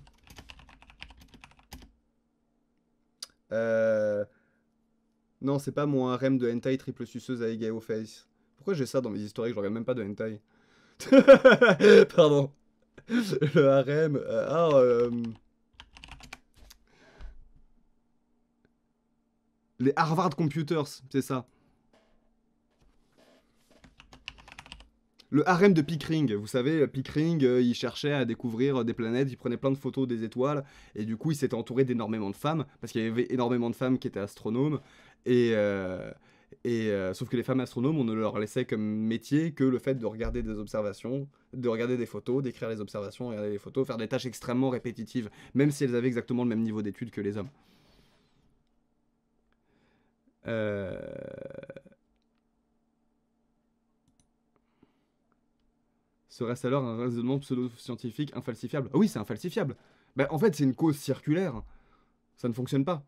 Euh... Non, c'est pas mon harem de hentai triple suceuse à Egao Face. Pourquoi j'ai ça dans mes historiques Je regarde même pas de hentai. Pardon. Le harem. Euh, ah, Les Harvard Computers, c'est ça. le harem de Pickering. Vous savez, Pickering, euh, il cherchait à découvrir des planètes, il prenait plein de photos des étoiles, et du coup, il s'était entouré d'énormément de femmes, parce qu'il y avait énormément de femmes qui étaient astronomes, et... Euh, et euh, sauf que les femmes astronomes, on ne leur laissait comme métier que le fait de regarder des observations, de regarder des photos, d'écrire les observations, regarder les photos, faire des tâches extrêmement répétitives, même si elles avaient exactement le même niveau d'études que les hommes. Euh... Serait-ce alors un raisonnement pseudo-scientifique infalsifiable Ah oui, c'est infalsifiable bah, En fait, c'est une cause circulaire. Ça ne fonctionne pas.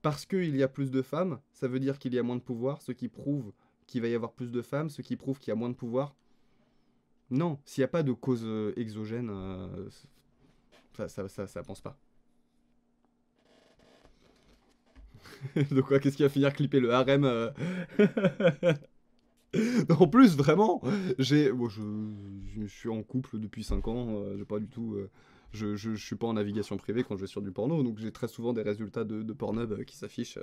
Parce qu'il y a plus de femmes, ça veut dire qu'il y a moins de pouvoir, ce qui prouve qu'il va y avoir plus de femmes, ce qui prouve qu'il y a moins de pouvoir. Non, s'il n'y a pas de cause euh, exogène, euh, ça, ça, pense pas. De quoi Qu'est-ce qui va finir clipper le harem euh en plus, vraiment, j'ai, je, suis en couple depuis 5 ans, euh, j'ai pas du tout. Euh, je, suis pas en navigation privée quand je vais sur du porno, donc j'ai très souvent des résultats de, porno euh, qui s'affichent,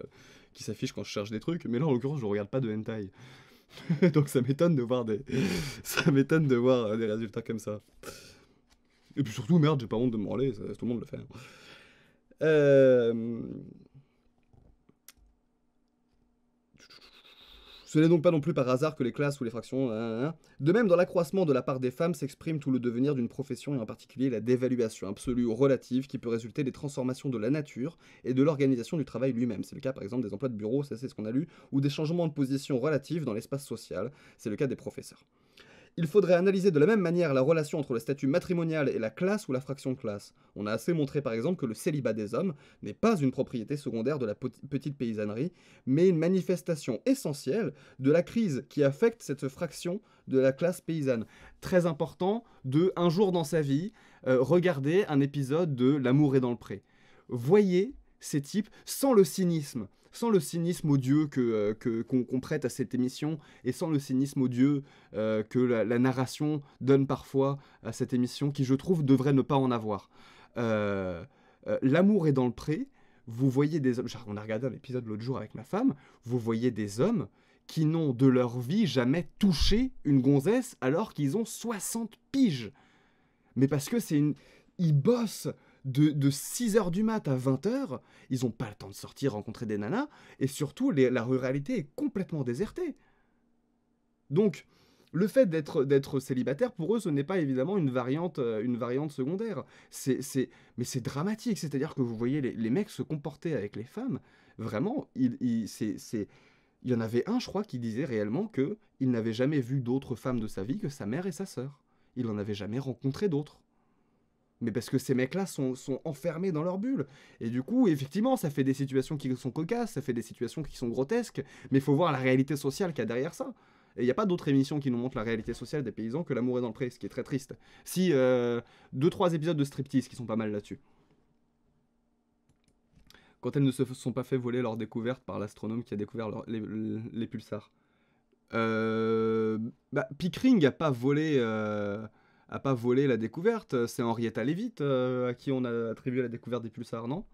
qui s'affichent quand je cherche des trucs. Mais là, en l'occurrence, je regarde pas de hentai, donc ça m'étonne de voir des, ça m'étonne de voir des résultats comme ça. Et puis surtout, merde, j'ai pas honte de me aller. tout le monde le fait. Hein. Euh... Ce n'est donc pas non plus par hasard que les classes ou les fractions... Hein, hein, hein. de même, dans l'accroissement de la part des femmes s'exprime tout le devenir d'une profession et en particulier la dévaluation absolue ou relative qui peut résulter des transformations de la nature et de l'organisation du travail lui-même. C'est le cas par exemple des emplois de bureau, ça c'est ce qu'on a lu, ou des changements de position relative dans l'espace social, c'est le cas des professeurs. Il faudrait analyser de la même manière la relation entre le statut matrimonial et la classe ou la fraction de classe. On a assez montré par exemple que le célibat des hommes n'est pas une propriété secondaire de la petite paysannerie, mais une manifestation essentielle de la crise qui affecte cette fraction de la classe paysanne. Très important de, un jour dans sa vie, euh, regarder un épisode de L'amour est dans le pré. Voyez ces types sans le cynisme sans le cynisme odieux que, euh, qu'on, prête à cette émission et sans le cynisme odieux euh, que la, narration donne parfois à cette émission, qui je trouve devrait ne pas en avoir. Euh, l'amour est dans le pré. Vous voyez des hommes. On a regardé un épisode l'autre jour avec ma femme. Vous voyez des hommes qui n'ont de leur vie jamais touché une gonzesse alors qu'ils ont 60 piges. Mais parce que c'est une... Ils bossent, de, 6h du mat à 20h, ils n'ont pas le temps de sortir, rencontrer des nanas, et surtout, la ruralité est complètement désertée. Donc, le fait d'être célibataire, pour eux, ce n'est pas évidemment une variante, euh, une variante secondaire. C'est, mais c'est dramatique, c'est-à-dire que vous voyez les, mecs se comporter avec les femmes, vraiment, il, c'est il y en avait un, je crois, qui disait réellement que il n'avait jamais vu d'autres femmes de sa vie que sa mère et sa sœur. Il n'en avait jamais rencontré d'autres mais parce que ces mecs-là sont, sont, enfermés dans leur bulle. Et du coup, effectivement, ça fait des situations qui sont cocasses, ça fait des situations qui sont grotesques, mais il faut voir la réalité sociale qu'il y a derrière ça. Et il n'y a pas d'autres émissions qui nous montrent la réalité sociale des paysans que L'amour est dans le pré, ce qui est très triste. Si, euh, deux, trois épisodes de striptease qui sont pas mal là-dessus. Quand elles ne se sont pas fait voler leur découverte par l'astronome qui a découvert les, pulsars. Euh, bah, Pickering n'a pas volé... Euh, a pas volé la découverte. C'est Henrietta Leavitt euh, à qui on a attribué la découverte des pulsars, non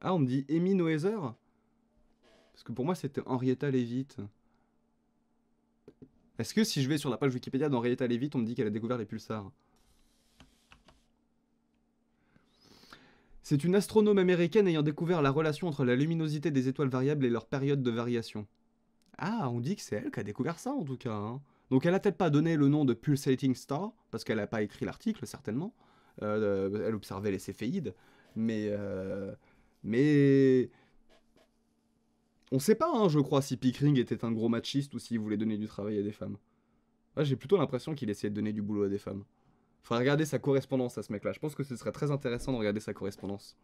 Ah, on me dit Emmy Noether Parce que pour moi, c'était Henrietta Leavitt. Est-ce que si je vais sur la page Wikipédia d'Henrietta Leavitt, on me dit qu'elle a découvert les pulsars C'est une astronome américaine ayant découvert la relation entre la luminosité des étoiles variables et leur période de variation. Ah, on dit que c'est elle qui a découvert ça en tout cas. Hein. Donc elle n'a peut-être pas donné le nom de Pulsating Star, parce qu'elle n'a pas écrit l'article, certainement. Euh, elle observait les céphéides. Mais... Euh, mais... On sait pas, hein, je crois, si Pickering était un gros machiste ou s'il voulait donner du travail à des femmes. Ah, j'ai plutôt l'impression qu'il essayait de donner du boulot à des femmes. Il Faudrait regarder sa correspondance à ce mec-là. Je pense que ce serait très intéressant de regarder sa correspondance.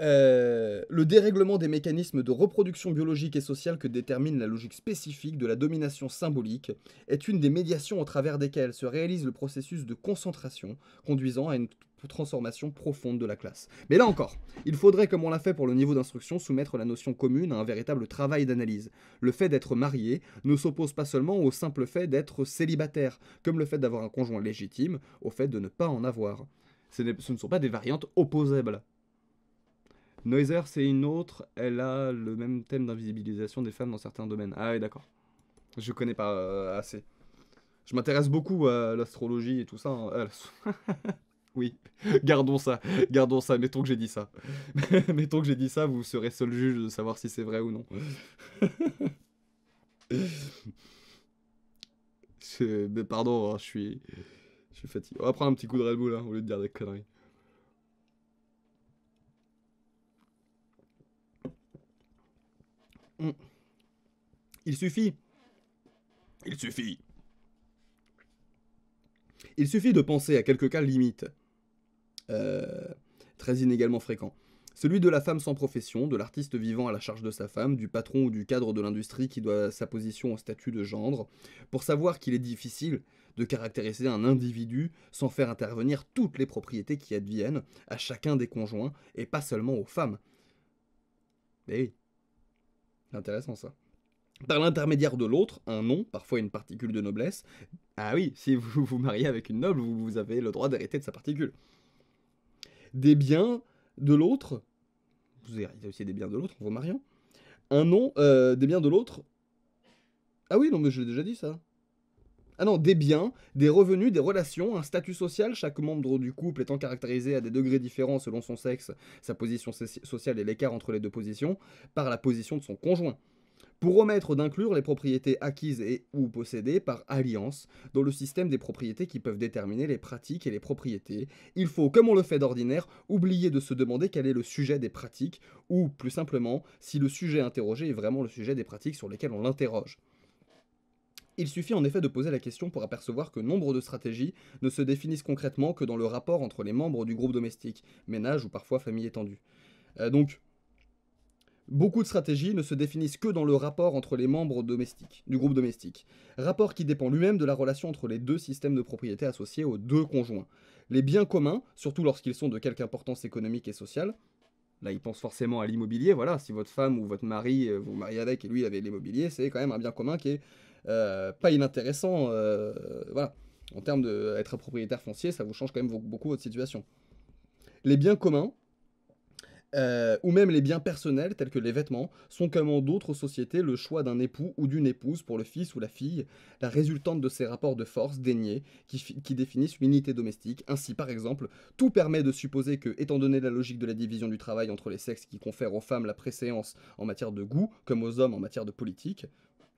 Euh, le dérèglement des mécanismes de reproduction biologique et sociale que détermine la logique spécifique de la domination symbolique est une des médiations au travers desquelles se réalise le processus de concentration conduisant à une transformation profonde de la classe. Mais là encore, il faudrait, comme on l'a fait pour le niveau d'instruction, soumettre la notion commune à un véritable travail d'analyse. Le fait d'être marié ne s'oppose pas seulement au simple fait d'être célibataire, comme le fait d'avoir un conjoint légitime au fait de ne pas en avoir. Ce ne sont pas des variantes opposables. Noiser, c'est une autre. Elle a le même thème d'invisibilisation des femmes dans certains domaines. Ah oui, d'accord. Je connais pas euh, assez. Je m'intéresse beaucoup à l'astrologie et tout ça. Hein. Euh, oui, gardons ça. Gardons ça. Mettons que j'ai dit ça. Mettons que j'ai dit ça, vous serez seul juge de savoir si c'est vrai ou non. Mais pardon, hein, je suis... Je suis fatigué. On va prendre un petit coup de Red Bull, hein, au lieu de dire des conneries. Mm. Il suffit. Il suffit. Il suffit de penser à quelques cas limites, euh, très inégalement fréquents. Celui de la femme sans profession, de l'artiste vivant à la charge de sa femme, du patron ou du cadre de l'industrie qui doit sa position au statut de gendre, pour savoir qu'il est difficile de caractériser un individu sans faire intervenir toutes les propriétés qui adviennent à chacun des conjoints et pas seulement aux femmes. Eh oui intéressant ça. Par l'intermédiaire de l'autre, un nom, parfois une particule de noblesse. Ah oui, si vous vous mariez avec une noble, vous, avez le droit d'hériter de sa particule. Des biens de l'autre, vous héritez aussi des biens de l'autre en vous mariant. Un nom, euh, des biens de l'autre. Ah oui, non, mais je l'ai déjà dit ça. Ah non, des biens, des revenus, des relations, un statut social, chaque membre du couple étant caractérisé à des degrés différents selon son sexe, sa position sociale et l'écart entre les deux positions, par la position de son conjoint pour omettre d'inclure les propriétés acquises et ou possédées par alliance dans le système des propriétés qui peuvent déterminer les pratiques et les propriétés. Il faut, comme on le fait d'ordinaire, oublier de se demander quel est le sujet des pratiques, ou plus simplement, si le sujet interrogé est vraiment le sujet des pratiques sur lesquelles on l'interroge. Il suffit en effet de poser la question pour apercevoir que nombre de stratégies ne se définissent concrètement que dans le rapport entre les membres du groupe domestique, ménage ou parfois famille étendue. Euh, donc, Beaucoup de stratégies ne se définissent que dans le rapport entre les membres domestiques, du groupe domestique, rapport qui dépend lui-même de la relation entre les deux systèmes de propriété associés aux deux conjoints. Les biens communs, surtout lorsqu'ils sont de quelque importance économique et sociale, là il pense forcément à l'immobilier, voilà, si votre femme ou votre mari euh, vous marie avec et lui avait l'immobilier, c'est quand même un bien commun qui est euh, pas inintéressant. Euh, voilà. En termes d'être propriétaire foncier, ça vous change quand même beaucoup votre situation. Les biens communs, euh, ou même les biens personnels tels que les vêtements sont comme en d'autres sociétés le choix d'un époux ou d'une épouse pour le fils ou la fille, la résultante de ces rapports de force déniés qui, qui définissent l'unité domestique. Ainsi, par exemple, tout permet de supposer que, étant donné la logique de la division du travail entre les sexes qui confère aux femmes la préséance en matière de goût comme aux hommes en matière de politique,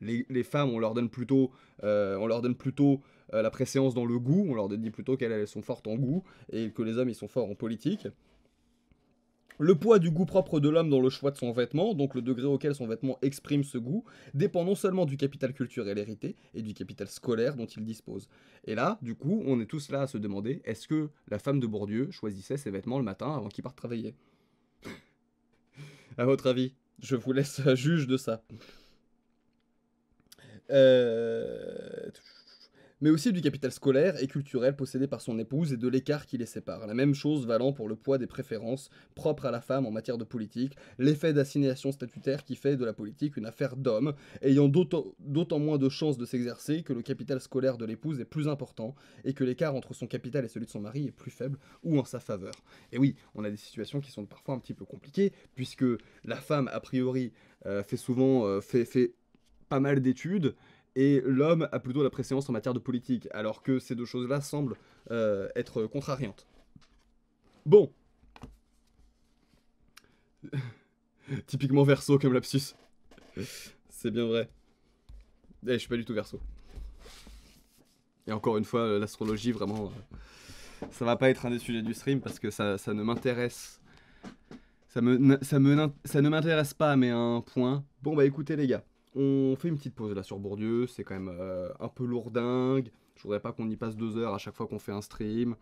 les, femmes, on leur donne plutôt, euh, on leur donne plutôt euh, la préséance dans le goût, on leur dit plutôt qu'elles sont fortes en goût, et que les hommes, ils sont forts en politique. Le poids du goût propre de l'homme dans le choix de son vêtement, donc le degré auquel son vêtement exprime ce goût, dépend non seulement du capital culturel hérité et du capital scolaire dont il dispose. Et là, du coup, on est tous là à se demander est-ce que la femme de Bourdieu choisissait ses vêtements le matin avant qu'il parte travailler À votre avis, je vous laisse euh, juge de ça. Euh, mais aussi du capital scolaire et culturel possédé par son épouse et de l'écart qui les sépare. La même chose valant pour le poids des préférences propres à la femme en matière de politique, l'effet d'assignation statutaire qui fait de la politique une affaire d'homme, ayant d'autant moins de chances de s'exercer que le capital scolaire de l'épouse est plus important et que l'écart entre son capital et celui de son mari est plus faible ou en sa faveur. Et oui, on a des situations qui sont parfois un petit peu compliquées, puisque la femme, a priori, euh, fait souvent, euh, fait pas mal d'études, et l'homme a plutôt la préséance en matière de politique, alors que ces deux choses-là semblent euh, être contrariantes. Bon. Typiquement verso comme lapsus. C'est bien vrai. Eh, je suis pas du tout verso. Et encore une fois, l'astrologie, vraiment, euh, ça va pas être un des sujets du stream parce que ça, ne m'intéresse. Ça, me, ça, me, ça ne m'intéresse pas, mais un point. Bon, bah écoutez, les gars. On fait une petite pause là sur Bourdieu, c'est quand même euh, un peu lourdingue. Je voudrais pas qu'on y passe deux heures à chaque fois qu'on fait un stream.